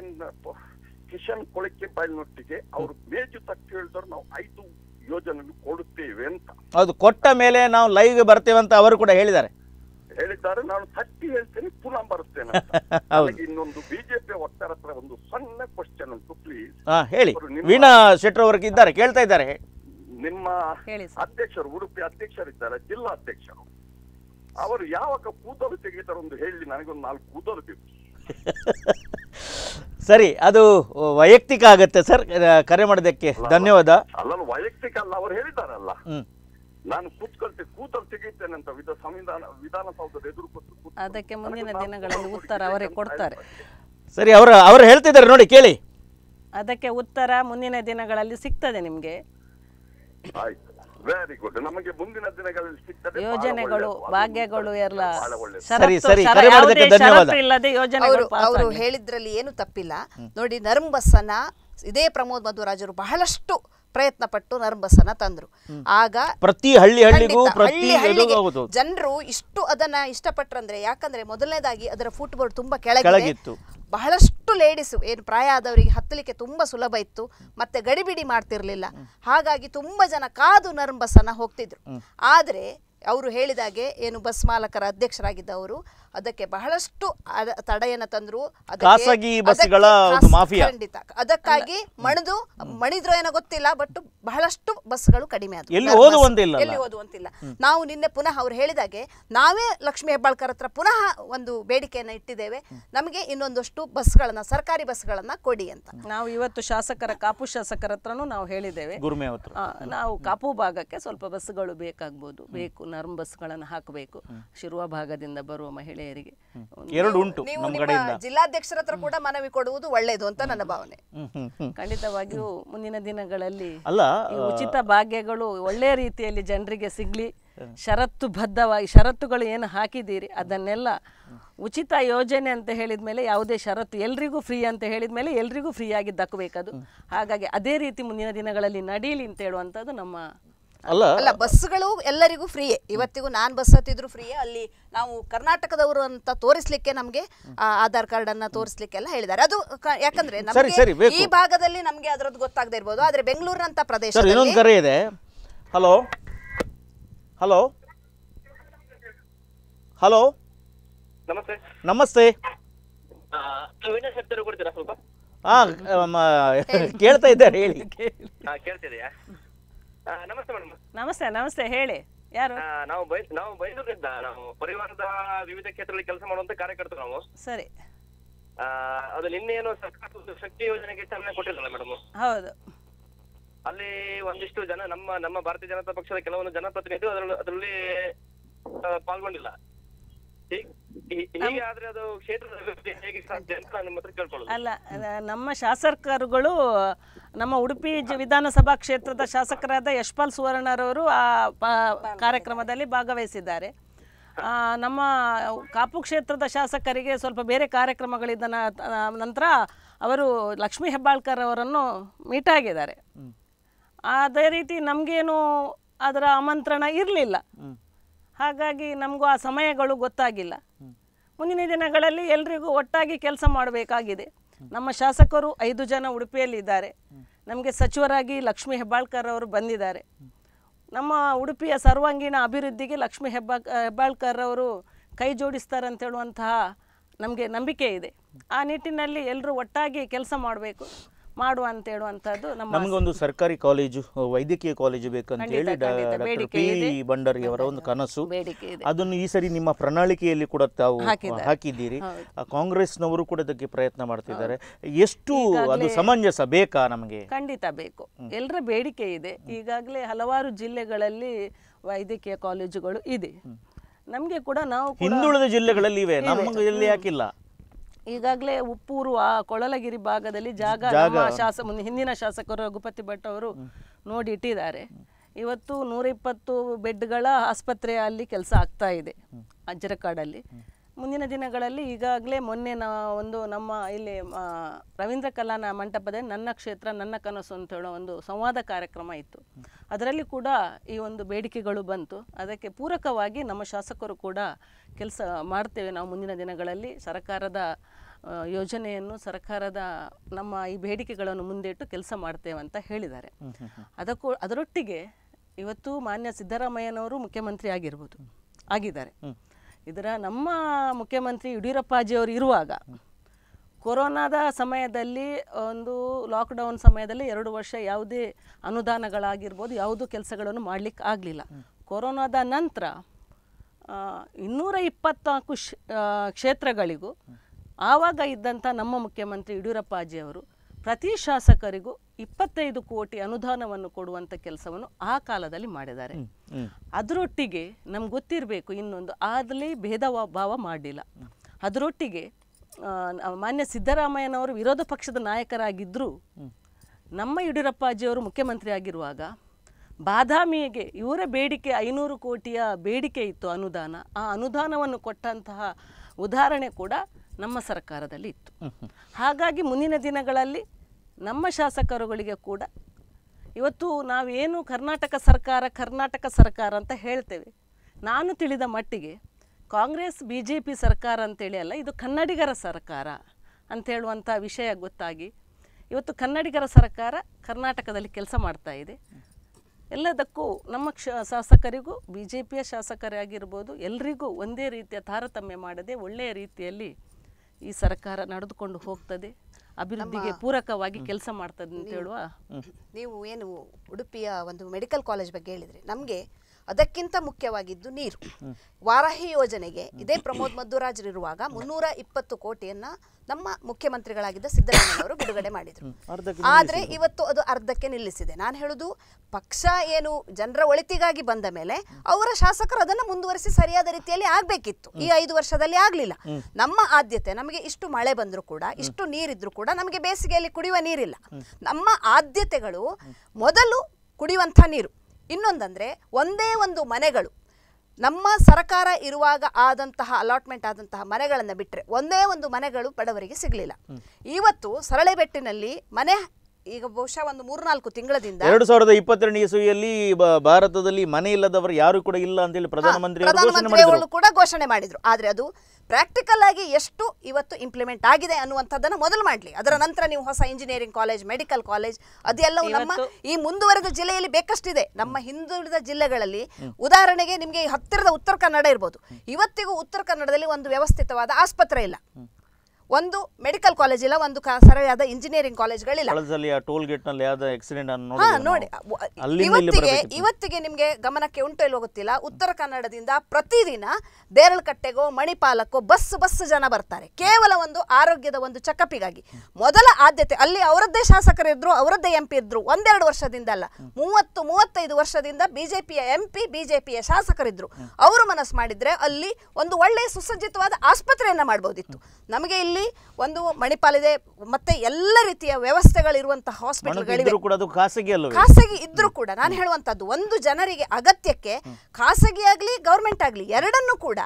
ಕಿಶನ್ ಕೊಳಕ್ಕೆ ಬಾಯಿನೊಟ್ಟಿಗೆ ಅವ್ರು ಮೇಜು ತಕ್ಕ ಹೇಳಿದ್ರು ನಾವು ಐದು ಯೋಜನೆ ಕೊಡುತ್ತೇವೆ ಅಂತ ಅದು ಕೊಟ್ಟ ಮೇಲೆ ನಾವು ಲೈವ್ ಬರ್ತೇವೆ ಅಂತ ಅವರು ಕೂಡ ಹೇಳಿದ್ದಾರೆ ಹೇಳಿದ್ದಾರೆ ನಾನು ತಟ್ಟಿ ಹೇಳ್ತೇನೆ ಪುನಃ ಬರುತ್ತೇನೆ *laughs* ಇನ್ನೊಂದು ಬಿಜೆಪಿ ವಕ್ತಾರ ಹತ್ರ ಒಂದು ಸಣ್ಣ ಕ್ವಶನ್ ಉಂಟು ಪ್ಲೀಸ್ ಹೇಳಿ ವೀಣಾ ಶೆಟ್ಟರ್ ಅವರಿಗೆ ಇದ್ದಾರೆ ಕೇಳ್ತಾ ಇದ್ದಾರೆ ನಿಮ್ಮ ಅಧ್ಯಕ್ಷರು ಉಡುಪಿ ಅಧ್ಯಕ್ಷರಿದ್ದಾರೆ ಜಿಲ್ಲಾ ಅಧ್ಯಕ್ಷರು ಅವರು ಯಾವಾಗ ಕೂದಲು ಒಂದು ಹೇಳಿ ನನಗೊಂದು ನಾಲ್ಕು ಕೂದಲು ತೆಗೆದು *laughs* ಸರಿ ಅದು ವೈಯಕ್ತಿಕ ಆಗತ್ತೆ ಸರ್ ಕರೆ ಮಾಡೋದಕ್ಕೆ ಧನ್ಯವಾದ ಅಲ್ಲ ವೈಯಕ್ತಿಕ ಅಲ್ಲ ಅವ್ರು ಹೇಳಿದಾರಲ್ಲ ನಾನು ಕೂತ್ಕೊಳ್ತೆ ಕೂತಲ್ಲಿ ತೆಗೆಯುತ್ತೇನೆ ಅಂತ ವಿಧ ಸಂವಿಧಾನ ವಿಧಾನಸೌಧದ ಎದುರು ಕೂತು ಅದಕ್ಕೆ ಮುಂದಿನ ದಿನಗಳಲ್ಲಿ ಉತ್ತರ ಅವರೇ ಕೊಡ್ತಾರೆ ಸರಿ ಅವರು ಅವರು ಹೇಳ್ತಿದ್ದಾರೆ ನೋಡಿ ಕೇಳಿ ಅದಕ್ಕೆ ಉತ್ತರ ಮುಂದಿನ ದಿನಗಳಲ್ಲಿ ಸಿಗ್ತದೆ ನಿಮಗೆ ಆಯ್ತು ಗುಡ್ ಮುಂದಿನ ದಿನಗಳಲ್ಲಿ ಯೋಜನೆಗಳು ಭಾಗ್ಯಗಳು ಎಲ್ಲ ಸರಿ ಸರಿ ಧನ್ಯವಾದ ಅವರು ಹೇಳಿದ್ರಲ್ಲಿ ಏನು ತಪ್ಪಿಲ್ಲ ನೋಡಿ ನರಂಬಸನ ಇದೇ ಪ್ರಮೋದ್ ಮಧುರಾಜರು ಬಹಳಷ್ಟು ಪ್ರಯತ್ನ ಪಟ್ಟು ನರ್ಬಸನ ತಂದ್ರು ಆಗ ಪ್ರತಿ ಹಳ್ಳಿ ಹಳ್ಳಿಗೂ ಪ್ರತಿ ಜನರು ಇಷ್ಟು ಅದನ್ನ ಇಷ್ಟಪಟ್ರಂದ್ರೆ ಯಾಕಂದ್ರೆ ಮೊದಲನೇದಾಗಿ ಅದರ ಫುಟ್ಬಾಲ್ ತುಂಬಾ ಕೆಳಗಿತ್ತು ಬಹಳಷ್ಟು ಲೇಡೀಸ್ ಏನು ಪ್ರಾಯ ಆದವರಿಗೆ ಹತ್ತಲಿಕ್ಕೆ ತುಂಬ ಸುಲಭ ಇತ್ತು ಮತ್ತೆ ಗಡಿಬಿಡಿ ಮಾಡ್ತಿರಲಿಲ್ಲ ಹಾಗಾಗಿ ತುಂಬ ಜನ ಕಾದು ನರಂಬಸನ ಹೋಗ್ತಿದ್ರು ಆದರೆ ಅವರು ಹೇಳಿದಾಗೆ ಏನು ಬಸ್ ಮಾಲಕರ ಅಧ್ಯಕ್ಷರಾಗಿದ್ದವರು ಅದಕ್ಕೆ ಬಹಳಷ್ಟು ತಡೆಯನ್ನು ತಂದ್ರು ಖಾಸಗಿ ಬಸ್ಗಳ ಮಾಫಿಯಾ ಖಂಡಿತ ಅದಕ್ಕಾಗಿ ಮಣಿದು ಮಣಿದ್ರು ಏನೋ ಗೊತ್ತಿಲ್ಲ ಬಟ್ ಬಹಳಷ್ಟು ಬಸ್ಗಳು ಕಡಿಮೆ ಆದವು ಎಲ್ಲಿ ಓದುವಂತಿಲ್ಲ ನಾವು ನಿನ್ನೆ ಪುನಃ ಅವ್ರು ಹೇಳಿದಾಗೆ ನಾವೇ ಲಕ್ಷ್ಮೀ ಹೆಬ್ಬಾಳ್ಕರ್ ಹತ್ರ ಪುನಃ ಒಂದು ಬೇಡಿಕೆಯನ್ನು ಇಟ್ಟಿದ್ದೇವೆ ನಮಗೆ ಇನ್ನೊಂದಷ್ಟು ಬಸ್ಗಳನ್ನ ಸರ್ಕಾರಿ ಬಸ್ಗಳನ್ನ ಕೊಡಿ ಅಂತ ನಾವು ಇವತ್ತು ಶಾಸಕರ ಕಾಪು ಶಾಸಕರ ಹತ್ರನೂ ನಾವು ಹೇಳಿದ್ದೇವೆ ನಾವು ಕಾಪು ಭಾಗಕ್ಕೆ ಸ್ವಲ್ಪ ಬಸ್ಗಳು ಬೇಕಾಗ್ಬೋದು ಬೇಕು ನರ್ಮ್ ಬಸ್ಗಳನ್ನು ಹಾಕಬೇಕು ಶಿರುವ ಭಾಗದಿಂದ ಬರುವ ಮಹಿಳೆ ಮಹಿಳೆಯರಿಗೆ ಜಿಲ್ಲಾಧ್ಯಕ್ಷರ ಹತ್ರ ಕೂಡ ಮನವಿ ಕೊಡುವುದು ಒಳ್ಳೆಯದು ಅಂತ ನನ್ನ ಭಾವನೆ ಖಂಡಿತವಾಗಿಯೂ ಮುಂದಿನ ದಿನಗಳಲ್ಲಿ ಅಲ್ಲ ಉಚಿತ ಭಾಗ್ಯಗಳು ಒಳ್ಳೆಯ ರೀತಿಯಲ್ಲಿ ಜನರಿಗೆ ಸಿಗ್ಲಿ ಷರತ್ತು ಬದ್ಧವಾಗಿ ಷರತ್ತುಗಳು ಏನು ಹಾಕಿದ್ದೀರಿ ಅದನ್ನೆಲ್ಲ ಉಚಿತ ಯೋಜನೆ ಅಂತ ಹೇಳಿದ ಮೇಲೆ ಯಾವುದೇ ಷರತ್ತು ಎಲ್ರಿಗೂ ಫ್ರೀ ಅಂತ ಹೇಳಿದ ಮೇಲೆ ಎಲ್ರಿಗೂ ಫ್ರೀ ಆಗಿ ದಕ್ಕಬೇಕದು ಹಾಗಾಗಿ ಅದೇ ರೀತಿ ಮುಂದಿನ ದಿನಗಳಲ್ಲಿ ನಡೀಲಿ ಅಂತ ಹೇಳುವಂಥದ್ದು ನಮ್ಮ ಅಲ್ಲ ಅಲ್ಲ ಬಸ್ಗಳು ಎಲ್ಲರಿಗೂ ಫ್ರೀಯೇ ಇವತ್ತಿಗೂ ನಾನು ಬಸ್ ಹತ್ತಿದ್ರು ಫ್ರೀಯೇ ಅಲ್ಲಿ ನಾವು ಕರ್ನಾಟಕದವರು ಅಂತ ತೋರಿಸ್ಲಿಕ್ಕೆ ನಮಗೆ ಆಧಾರ್ ಕಾರ್ಡ್ ಅನ್ನ ತೋರಿಸ್ಲಿಕ್ಕೆಲ್ಲ ಹೇಳಿದ್ದಾರೆ ಅದು ಯಾಕಂದ್ರೆ ನಮಗೆ ಈ ಭಾಗದಲ್ಲಿ ನಮಗೆ ಅದರದ್ದು ಗೊತ್ತಾಗದೆ ಇರ್ಬೋದು ಆದ್ರೆ ಬೆಂಗಳೂರಿನಂತ ಪ್ರದೇಶ ಕರೆ ಇದೆ ಹಲೋ ಹಲೋ ಹಲೋ ನಮಸ್ತೆ ನಮಸ್ತೆ ಹಾ ಕೇಳ್ತಾ ಇದ್ದಾರೆ ಹೇಳಿ ನಮಸ್ತೆ ಮೇಡಮ್ ನಮಸ್ತೆ ನಮಸ್ತೆ ಹೇಳಿ ಯಾರು ನಾವು ನಾವು ಬೈದೂರಿಂದ ನಾವು ಪರಿವಾರದ ವಿವಿಧ ಕ್ಷೇತ್ರದಲ್ಲಿ ಕೆಲಸ ಮಾಡುವಂತ ಕಾರ್ಯಕರ್ತರು ನಾವು ಸರಿ ಅದು ನಿನ್ನೆ ಏನು ಸರ್ಕಾರ ಶಕ್ತಿ ಯೋಜನೆಗೆ ಚಾಲನೆ ಕೊಟ್ಟಿಲ್ಲ ಮೇಡಮ್ ಹೌದು ಅಲ್ಲಿ ಒಂದಿಷ್ಟು ಜನ ನಮ್ಮ ನಮ್ಮ ಭಾರತೀಯ ಜನತಾ ಪಕ್ಷದ ಕೆಲವೊಂದು ಜನಪ್ರತಿನಿಧಿ ಅದರಲ್ಲಿ ಪಾಲ್ಗೊಂಡಿಲ್ಲ ಅಲ್ಲ ನಮ್ಮ ಶಾಸಕರುಗಳು ನಮ್ಮ ಉಡುಪಿ ವಿಧಾನಸಭಾ ಕ್ಷೇತ್ರದ ಶಾಸಕರಾದ ಯಶ್ಪಾಲ್ ಸುವರ್ಣರವರು ಆ ಕಾರ್ಯಕ್ರಮದಲ್ಲಿ ಭಾಗವಹಿಸಿದ್ದಾರೆ ನಮ್ಮ ಕಾಪು ಕ್ಷೇತ್ರದ ಶಾಸಕರಿಗೆ ಸ್ವಲ್ಪ ಬೇರೆ ಕಾರ್ಯಕ್ರಮಗಳಿದ್ದ ನಂತರ ಅವರು ಲಕ್ಷ್ಮೀ ಹೆಬ್ಬಾಳ್ಕರ್ ಅವರನ್ನು ಮೀಟ್ ಆಗಿದ್ದಾರೆ ಅದೇ ರೀತಿ ನಮಗೇನು ಅದರ ಆಮಂತ್ರಣ ಇರಲಿಲ್ಲ ಹಾಗಾಗಿ ನಮಗೂ ಆ ಸಮಯಗಳು ಗೊತ್ತಾಗಿಲ್ಲ ಮುಂದಿನ ದಿನಗಳಲ್ಲಿ ಎಲ್ರಿಗೂ ಒಟ್ಟಾಗಿ ಕೆಲಸ ಮಾಡಬೇಕಾಗಿದೆ ನಮ್ಮ ಶಾಸಕರು ಐದು ಜನ ಉಡುಪಿಯಲ್ಲಿದ್ದಾರೆ ನಮಗೆ ಸಚಿವರಾಗಿ ಲಕ್ಷ್ಮೀ ಹೆಬ್ಬಾಳ್ಕರ್ ಅವರು ಬಂದಿದ್ದಾರೆ ನಮ್ಮ ಉಡುಪಿಯ ಸರ್ವಾಂಗೀಣ ಅಭಿವೃದ್ಧಿಗೆ ಲಕ್ಷ್ಮೀ ಹೆಬ್ಬಾ ಹೆಬ್ಬಾಳ್ಕರ್ ಅವರು ಕೈ ಹೇಳುವಂತಹ ನಮಗೆ ನಂಬಿಕೆ ಇದೆ ಆ ನಿಟ್ಟಿನಲ್ಲಿ ಎಲ್ಲರೂ ಒಟ್ಟಾಗಿ ಕೆಲಸ ಮಾಡಬೇಕು ಮಾಡುವ ಅಂತ ಹೇಳುವಂತದ್ದು ಒಂದು ಸರ್ಕಾರಿ ಕಾಲೇಜು ವೈದ್ಯಕೀಯ ಕಾಲೇಜು ಬೇಕಂತ ಹೇಳಿ ಬಂಡರಿ ಅವರ ಒಂದು ಕನಸು ಅದನ್ನು ಈ ಸರಿ ನಿಮ್ಮ ಪ್ರಣಾಳಿಕೆಯಲ್ಲಿ ಕೂಡ ತಾವು ಹಾಕಿದ್ದೀರಿ ಕಾಂಗ್ರೆಸ್ನವರು ಕೂಡ ಅದಕ್ಕೆ ಪ್ರಯತ್ನ ಮಾಡ್ತಿದ್ದಾರೆ ಎಷ್ಟು ಅದು ಸಮಂಜಸ ಬೇಕಾ ನಮಗೆ ಖಂಡಿತ ಬೇಕು ಎಲ್ಲರ ಬೇಡಿಕೆ ಇದೆ ಈಗಾಗಲೇ ಹಲವಾರು ಜಿಲ್ಲೆಗಳಲ್ಲಿ ವೈದ್ಯಕೀಯ ಕಾಲೇಜುಗಳು ಇದೆ ನಮಗೆ ಕೂಡ ನಾವು ಹಿಂದುಳಿದ ಜಿಲ್ಲೆಗಳಲ್ಲಿ ಇವೆ ನಮ್ಮ ಜಿಲ್ಲೆ ಯಾಕಿಲ್ಲ ಈಗಾಗಲೇ ಉಪ್ಪೂರು ಆ ಕೊಳಲಗಿರಿ ಭಾಗದಲ್ಲಿ ಜಾಗ ಶಾಸ ಹಿಂದಿನ ಶಾಸಕರು ರಘುಪತಿ ಭಟ್ ಅವರು ನೋಡಿ ಇಟ್ಟಿದ್ದಾರೆ ಇವತ್ತು ನೂರ ಇಪ್ಪತ್ತು ಬೆಡ್ಗಳ ಆಸ್ಪತ್ರೆ ಅಲ್ಲಿ ಕೆಲಸ ಆಗ್ತಾ ಇದೆ ಅಜ್ಜರಕಾಡಲ್ಲಿ ಮುಂದಿನ ದಿನಗಳಲ್ಲಿ ಈಗಾಗಲೇ ಮೊನ್ನೆ ನಾ ಒಂದು ನಮ್ಮ ಇಲ್ಲಿ ರವೀಂದ್ರ ಕಲ್ಯಾಣ ಮಂಟಪದ ನನ್ನ ಕ್ಷೇತ್ರ ನನ್ನ ಕನಸು ಅಂತ ಹೇಳೋ ಒಂದು ಸಂವಾದ ಕಾರ್ಯಕ್ರಮ ಇತ್ತು ಅದರಲ್ಲಿ ಕೂಡ ಈ ಒಂದು ಬೇಡಿಕೆಗಳು ಬಂತು ಅದಕ್ಕೆ ಪೂರಕವಾಗಿ ನಮ್ಮ ಶಾಸಕರು ಕೂಡ ಕೆಲಸ ಮಾಡ್ತೇವೆ ನಾವು ಮುಂದಿನ ದಿನಗಳಲ್ಲಿ ಸರ್ಕಾರದ ಯೋಜನೆಯನ್ನು ಸರ್ಕಾರದ ನಮ್ಮ ಈ ಬೇಡಿಕೆಗಳನ್ನು ಮುಂದಿಟ್ಟು ಕೆಲಸ ಮಾಡ್ತೇವೆ ಅಂತ ಹೇಳಿದ್ದಾರೆ ಅದಕ್ಕೂ ಅದರೊಟ್ಟಿಗೆ ಇವತ್ತು ಮಾನ್ಯ ಸಿದ್ದರಾಮಯ್ಯನವರು ಮುಖ್ಯಮಂತ್ರಿ ಆಗಿರ್ಬೋದು ಆಗಿದ್ದಾರೆ ಇದರ ನಮ್ಮ ಮುಖ್ಯಮಂತ್ರಿ ಅವರು ಇರುವಾಗ ಕೊರೋನಾದ ಸಮಯದಲ್ಲಿ ಒಂದು ಲಾಕ್ಡೌನ್ ಸಮಯದಲ್ಲಿ ಎರಡು ವರ್ಷ ಯಾವುದೇ ಅನುದಾನಗಳಾಗಿರ್ಬೋದು ಯಾವುದೂ ಕೆಲಸಗಳನ್ನು ಮಾಡಲಿಕ್ಕೆ ಆಗಲಿಲ್ಲ ಕೊರೋನಾದ ನಂತರ ಇನ್ನೂರ ಇಪ್ಪತ್ನಾಲ್ಕು ಕ್ಷೇತ್ರಗಳಿಗೂ ಆವಾಗ ಇದ್ದಂಥ ನಮ್ಮ ಮುಖ್ಯಮಂತ್ರಿ ಯಡಿಯೂರಪ್ಪಾಜಿಯವರು ಪ್ರತಿ ಶಾಸಕರಿಗೂ ಇಪ್ಪತ್ತೈದು ಕೋಟಿ ಅನುದಾನವನ್ನು ಕೊಡುವಂಥ ಕೆಲಸವನ್ನು ಆ ಕಾಲದಲ್ಲಿ ಮಾಡಿದ್ದಾರೆ ಅದರೊಟ್ಟಿಗೆ ನಮ್ಗೆ ಗೊತ್ತಿರಬೇಕು ಇನ್ನೊಂದು ಆದಲ್ಲಿ ಭೇದ ಭಾವ ಮಾಡಿಲ್ಲ ಅದರೊಟ್ಟಿಗೆ ಮಾನ್ಯ ಸಿದ್ದರಾಮಯ್ಯನವರು ವಿರೋಧ ಪಕ್ಷದ ನಾಯಕರಾಗಿದ್ದರೂ ನಮ್ಮ ಯಡಿಯೂರಪ್ಪಾಜಿಯವರು ಮುಖ್ಯಮಂತ್ರಿ ಆಗಿರುವಾಗ ಬಾದಾಮಿಗೆ ಇವರ ಬೇಡಿಕೆ ಐನೂರು ಕೋಟಿಯ ಬೇಡಿಕೆ ಇತ್ತು ಅನುದಾನ ಆ ಅನುದಾನವನ್ನು ಕೊಟ್ಟಂತಹ ಉದಾಹರಣೆ ಕೂಡ ನಮ್ಮ ಸರ್ಕಾರದಲ್ಲಿ ಇತ್ತು ಹಾಗಾಗಿ ಮುಂದಿನ ದಿನಗಳಲ್ಲಿ ನಮ್ಮ ಶಾಸಕರುಗಳಿಗೆ ಕೂಡ ಇವತ್ತು ನಾವೇನು ಕರ್ನಾಟಕ ಸರ್ಕಾರ ಕರ್ನಾಟಕ ಸರ್ಕಾರ ಅಂತ ಹೇಳ್ತೇವೆ ನಾನು ತಿಳಿದ ಮಟ್ಟಿಗೆ ಕಾಂಗ್ರೆಸ್ ಬಿ ಜೆ ಪಿ ಸರ್ಕಾರ ಅಂತೇಳಿ ಅಲ್ಲ ಇದು ಕನ್ನಡಿಗರ ಸರ್ಕಾರ ಅಂಥೇಳುವಂಥ ವಿಷಯ ಗೊತ್ತಾಗಿ ಇವತ್ತು ಕನ್ನಡಿಗರ ಸರ್ಕಾರ ಕರ್ನಾಟಕದಲ್ಲಿ ಕೆಲಸ ಮಾಡ್ತಾ ಇದೆ ಎಲ್ಲದಕ್ಕೂ ನಮ್ಮ ಕ್ಷ ಶಾಸಕರಿಗೂ ಬಿ ಜೆ ಪಿಯ ಶಾಸಕರಾಗಿರ್ಬೋದು ಎಲ್ಲರಿಗೂ ಒಂದೇ ರೀತಿಯ ತಾರತಮ್ಯ ಮಾಡದೆ ಒಳ್ಳೆಯ ರೀತಿಯಲ್ಲಿ ಈ ಸರ್ಕಾರ ನಡೆದುಕೊಂಡು ಹೋಗ್ತದೆ ಅಭಿವೃದ್ಧಿಗೆ ಪೂರಕವಾಗಿ ಕೆಲಸ ಮಾಡ್ತದೆ ಅಂತ ಹೇಳುವ ನೀವು ಏನು ಉಡುಪಿಯ ಒಂದು ಮೆಡಿಕಲ್ ಕಾಲೇಜ್ ಬಗ್ಗೆ ಹೇಳಿದ್ರೆ ನಮಗೆ ಅದಕ್ಕಿಂತ ಮುಖ್ಯವಾಗಿದ್ದು ನೀರು ವಾರಾಹಿ ಯೋಜನೆಗೆ ಇದೇ ಪ್ರಮೋದ್ ಮದ್ದುರಾಜರಿರುವಾಗ ಮುನ್ನೂರ ಇಪ್ಪತ್ತು ಕೋಟಿಯನ್ನ ನಮ್ಮ ಮುಖ್ಯಮಂತ್ರಿಗಳಾಗಿದ್ದ ಸಿದ್ದರಾಮಯ್ಯ ಅವರು ಬಿಡುಗಡೆ ಮಾಡಿದರು ಆದರೆ ಇವತ್ತು ಅದು ಅರ್ಧಕ್ಕೆ ನಿಲ್ಲಿಸಿದೆ ನಾನು ಹೇಳುದು ಪಕ್ಷ ಏನು ಜನರ ಒಳಿತಿಗಾಗಿ ಬಂದ ಮೇಲೆ ಅವರ ಶಾಸಕರು ಅದನ್ನು ಮುಂದುವರಿಸಿ ಸರಿಯಾದ ರೀತಿಯಲ್ಲಿ ಆಗ್ಬೇಕಿತ್ತು ಈ ಐದು ವರ್ಷದಲ್ಲಿ ಆಗಲಿಲ್ಲ ನಮ್ಮ ಆದ್ಯತೆ ನಮಗೆ ಇಷ್ಟು ಮಳೆ ಬಂದರೂ ಕೂಡ ಇಷ್ಟು ನೀರಿದ್ರು ಕೂಡ ನಮಗೆ ಬೇಸಿಗೆಯಲ್ಲಿ ಕುಡಿಯುವ ನೀರಿಲ್ಲ ನಮ್ಮ ಆದ್ಯತೆಗಳು ಮೊದಲು ಕುಡಿಯುವಂಥ ನೀರು ಇನ್ನೊಂದಂದರೆ ಒಂದೇ ಒಂದು ಮನೆಗಳು ನಮ್ಮ ಸರಕಾರ ಇರುವಾಗ ಆದಂತಹ ಅಲಾಟ್ಮೆಂಟ್ ಆದಂತಹ ಮನೆಗಳನ್ನು ಬಿಟ್ಟರೆ ಒಂದೇ ಒಂದು ಮನೆಗಳು ಬಡವರಿಗೆ ಸಿಗಲಿಲ್ಲ ಇವತ್ತು ಸರಳೆಬೆಟ್ಟಿನಲ್ಲಿ ಮನೆ ಈಗ ಬಹುಶಃ ಒಂದು ಮೂರ್ನಾಲ್ಕು ತಿಂಗಳದಿಂದ ಎರಡು ಸಾವಿರದ ಇಪ್ಪತ್ತೆರಡನೇ ಇಸುವಿಯಲ್ಲಿ ಭಾರತದಲ್ಲಿ ಮನೆ ಇಲ್ಲದವರು ಯಾರು ಕೂಡ ಇಲ್ಲ ಹೇಳಿ ಪ್ರಧಾನಮಂತ್ರಿ ಕೂಡ ಘೋಷಣೆ ಮಾಡಿದ್ರು ಆದ್ರೆ ಅದು ಪ್ರಾಕ್ಟಿಕಲ್ ಆಗಿ ಎಷ್ಟು ಇವತ್ತು ಇಂಪ್ಲಿಮೆಂಟ್ ಆಗಿದೆ ಅನ್ನುವಂಥದ್ದನ್ನು ಮೊದಲು ಮಾಡಲಿ ಅದರ ನಂತರ ನೀವು ಹೊಸ ಇಂಜಿನಿಯರಿಂಗ್ ಕಾಲೇಜ್ ಮೆಡಿಕಲ್ ಕಾಲೇಜ್ ಅದೆಲ್ಲವೂ ನಮ್ಮ ಈ ಮುಂದುವರೆದ ಜಿಲ್ಲೆಯಲ್ಲಿ ಬೇಕಷ್ಟಿದೆ ನಮ್ಮ ಹಿಂದುಳಿದ ಜಿಲ್ಲೆಗಳಲ್ಲಿ ಉದಾಹರಣೆಗೆ ನಿಮಗೆ ಹತ್ತಿರದ ಉತ್ತರ ಕನ್ನಡ ಇರ್ಬೋದು ಇವತ್ತಿಗೂ ಉತ್ತರ ಕನ್ನಡದಲ್ಲಿ ಒಂದು ವ್ಯವಸ್ಥಿತವಾದ ಆಸ್ಪತ್ರೆ ಇಲ್ಲ ಒಂದು ಮೆಡಿಕಲ್ ಕಾಲೇಜ್ ಇಲ್ಲ ಒಂದು ಸರಿಯಾದ ಇಂಜಿನಿಯರಿಂಗ್ ಕಾಲೇಜ್ಗಳಿಲ್ಲ ಟೋಲ್ ಆಕ್ಸಿಡೆಂಟ್ ನೋಡಿ ಇವತ್ತಿಗೆ ಇವತ್ತಿಗೆ ನಿಮಗೆ ಗಮನಕ್ಕೆ ಉಂಟು ಇಲ್ಲಿ ಹೋಗುತ್ತಿಲ್ಲ ಉತ್ತರ ಕನ್ನಡದಿಂದ ಪ್ರತಿದಿನ ದೇರಳಕಟ್ಟೆಗೋ ಮಣಿಪಾಲಕ್ಕೋ ಬಸ್ ಬಸ್ ಜನ ಬರ್ತಾರೆ ಕೇವಲ ಒಂದು ಆರೋಗ್ಯದ ಒಂದು ಚೆಕಪ್ಪಿಗಾಗಿ ಮೊದಲ ಆದ್ಯತೆ ಅಲ್ಲಿ ಅವರದ್ದೇ ಶಾಸಕರಿದ್ರು ಅವರದ್ದೇ ಎಂ ಪಿ ಇದ್ರು ಒಂದೆರಡು ವರ್ಷದಿಂದ ಅಲ್ಲ ಮೂವತ್ತು ಮೂವತ್ತೈದು ವರ್ಷದಿಂದ ಬಿಜೆಪಿಯ ಎಂ ಪಿ ಬಿಜೆಪಿಯ ಶಾಸಕರಿದ್ರು ಅವರು ಮನಸ್ಸು ಮಾಡಿದ್ರೆ ಅಲ್ಲಿ ಒಂದು ಒಳ್ಳೆಯ ಸುಸಜ್ಜಿತವಾದ ಆಸ್ಪತ್ರೆಯನ್ನ ಮಾಡಬಹುದಿತ್ತು ನಮಗೆ ಇಲ್ಲಿ ಒಂದು ಮಣಿಪಾಲಿದೆ ಮತ್ತೆ ಎಲ್ಲ ರೀತಿಯ ವ್ಯವಸ್ಥೆಗಳಿರುವಂತಹ ಹಾಸ್ಪಿಟಲ್ಗಳಿವೆ ಖಾಸಗಿ ಖಾಸಗಿ ಇದ್ರೂ ಕೂಡ ನಾನು ಹೇಳುವಂತದ್ದು ಒಂದು ಜನರಿಗೆ ಅಗತ್ಯಕ್ಕೆ ಖಾಸಗಿ ಆಗ್ಲಿ ಗೌರ್ಮೆಂಟ್ ಆಗಲಿ ಎರಡನ್ನೂ ಕೂಡ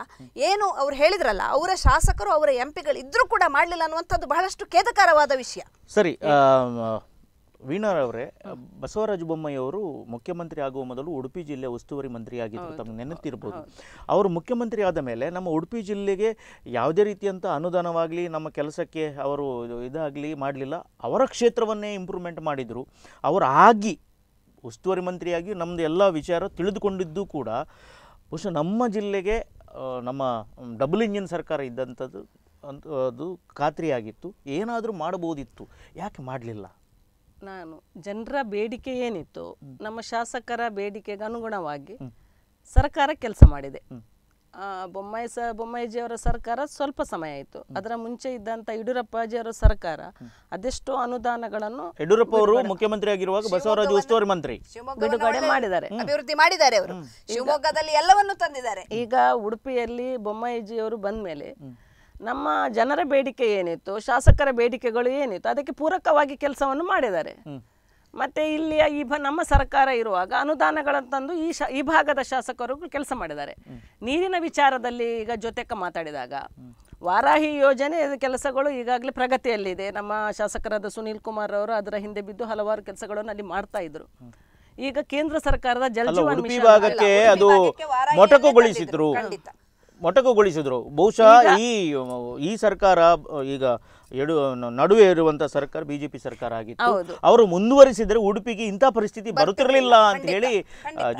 ಏನು ಅವ್ರು ಹೇಳಿದ್ರಲ್ಲ ಅವರ ಶಾಸಕರು ಅವರ ಎಂಪಿಗಳು ಇದ್ರೂ ಕೂಡ ಮಾಡಲಿಲ್ಲ ಅನ್ನುವಂಥದ್ದು ಬಹಳಷ್ಟು ಖೇದಕರವಾದ ವಿಷಯ ಸರಿ ವೀಣಾರವರೇ ಬಸವರಾಜ ಬೊಮ್ಮಾಯಿಯವರು ಮುಖ್ಯಮಂತ್ರಿ ಆಗುವ ಮೊದಲು ಉಡುಪಿ ಜಿಲ್ಲೆ ಉಸ್ತುವಾರಿ ಆಗಿದ್ದರು ತಮಗೆ ನೆನಪಿರ್ಬೋದು ಅವರು ಮುಖ್ಯಮಂತ್ರಿ ಆದ ಮೇಲೆ ನಮ್ಮ ಉಡುಪಿ ಜಿಲ್ಲೆಗೆ ಯಾವುದೇ ರೀತಿಯಂಥ ಅನುದಾನವಾಗಲಿ ನಮ್ಮ ಕೆಲಸಕ್ಕೆ ಅವರು ಇದಾಗಲಿ ಮಾಡಲಿಲ್ಲ ಅವರ ಕ್ಷೇತ್ರವನ್ನೇ ಇಂಪ್ರೂವ್ಮೆಂಟ್ ಮಾಡಿದರು ಅವರು ಆಗಿ ಉಸ್ತುವಾರಿ ಮಂತ್ರಿಯಾಗಿ ನಮ್ಮದು ಎಲ್ಲ ವಿಚಾರ ತಿಳಿದುಕೊಂಡಿದ್ದು ಕೂಡ ಬಹುಶಃ ನಮ್ಮ ಜಿಲ್ಲೆಗೆ ನಮ್ಮ ಡಬಲ್ ಇಂಜಿನ್ ಸರ್ಕಾರ ಇದ್ದಂಥದ್ದು ಅಂತ ಅದು ಖಾತ್ರಿಯಾಗಿತ್ತು ಏನಾದರೂ ಮಾಡ್ಬೋದಿತ್ತು ಯಾಕೆ ಮಾಡಲಿಲ್ಲ ನಾನು ಜನರ ಬೇಡಿಕೆ ಏನಿತ್ತು ನಮ್ಮ ಶಾಸಕರ ಬೇಡಿಕೆಗೆ ಅನುಗುಣವಾಗಿ ಸರ್ಕಾರ ಕೆಲಸ ಮಾಡಿದೆ ಬೊಮ್ಮಾಯಿ ಸ ಅವರ ಸರ್ಕಾರ ಸ್ವಲ್ಪ ಸಮಯ ಆಯಿತು ಅದರ ಮುಂಚೆ ಇದ್ದಂಥ ಅವರ ಸರ್ಕಾರ ಅದೆಷ್ಟೋ ಅನುದಾನಗಳನ್ನು ಯಡಿಯೂರಪ್ಪ ಅವರು ಮುಖ್ಯಮಂತ್ರಿ ಆಗಿರುವಾಗ ಬಸವರಾಜ ಉಸ್ತುವಾರಿ ಮಂತ್ರಿ ಬಿಡುಗಡೆ ಮಾಡಿದ್ದಾರೆ ಅಭಿವೃದ್ಧಿ ಮಾಡಿದ್ದಾರೆ ಅವರು ಶಿವಮೊಗ್ಗದಲ್ಲಿ ಎಲ್ಲವನ್ನು ತಂದಿದ್ದಾರೆ ಈಗ ಉಡುಪಿಯಲ್ಲಿ ಬೊಮ್ಮಾಯಿಜಿಯವರು ಬಂದ ಮೇಲೆ ನಮ್ಮ ಜನರ ಬೇಡಿಕೆ ಏನಿತ್ತು ಶಾಸಕರ ಬೇಡಿಕೆಗಳು ಏನಿತ್ತು ಅದಕ್ಕೆ ಪೂರಕವಾಗಿ ಕೆಲಸವನ್ನು ಮಾಡಿದ್ದಾರೆ ಮತ್ತೆ ಇಲ್ಲಿಯ ಈ ನಮ್ಮ ಸರ್ಕಾರ ಇರುವಾಗ ಅನುದಾನಗಳನ್ನು ತಂದು ಈ ಈ ಭಾಗದ ಶಾಸಕರು ಕೆಲಸ ಮಾಡಿದ್ದಾರೆ ನೀರಿನ ವಿಚಾರದಲ್ಲಿ ಈಗ ಜೊತೆಕ ಮಾತಾಡಿದಾಗ ವಾರಾಹಿ ಯೋಜನೆ ಕೆಲಸಗಳು ಈಗಾಗಲೇ ಪ್ರಗತಿಯಲ್ಲಿದೆ ನಮ್ಮ ಶಾಸಕರಾದ ಸುನೀಲ್ ಕುಮಾರ್ ಅವರು ಅದರ ಹಿಂದೆ ಬಿದ್ದು ಹಲವಾರು ಕೆಲಸಗಳನ್ನು ಅಲ್ಲಿ ಮಾಡ್ತಾ ಇದ್ರು ಈಗ ಕೇಂದ್ರ ಸರ್ಕಾರದ ಜಲ ಅದು ಮೊಟಕುಗೊಳಿಸಿದ್ರು ಮೊಟಕುಗೊಳಿಸಿದ್ರು ಬಹುಶಃ ಈ ಈ ಸರ್ಕಾರ ಈಗ ಎಡು ನಡುವೆ ಇರುವಂತ ಸರ್ಕಾರ ಬಿಜೆಪಿ ಸರ್ಕಾರ ಆಗಿತ್ತು ಅವರು ಮುಂದುವರಿಸಿದ್ರೆ ಉಡುಪಿಗೆ ಇಂತ ಪರಿಸ್ಥಿತಿ ಬರುತ್ತಿರಲಿಲ್ಲ ಅಂತ ಹೇಳಿ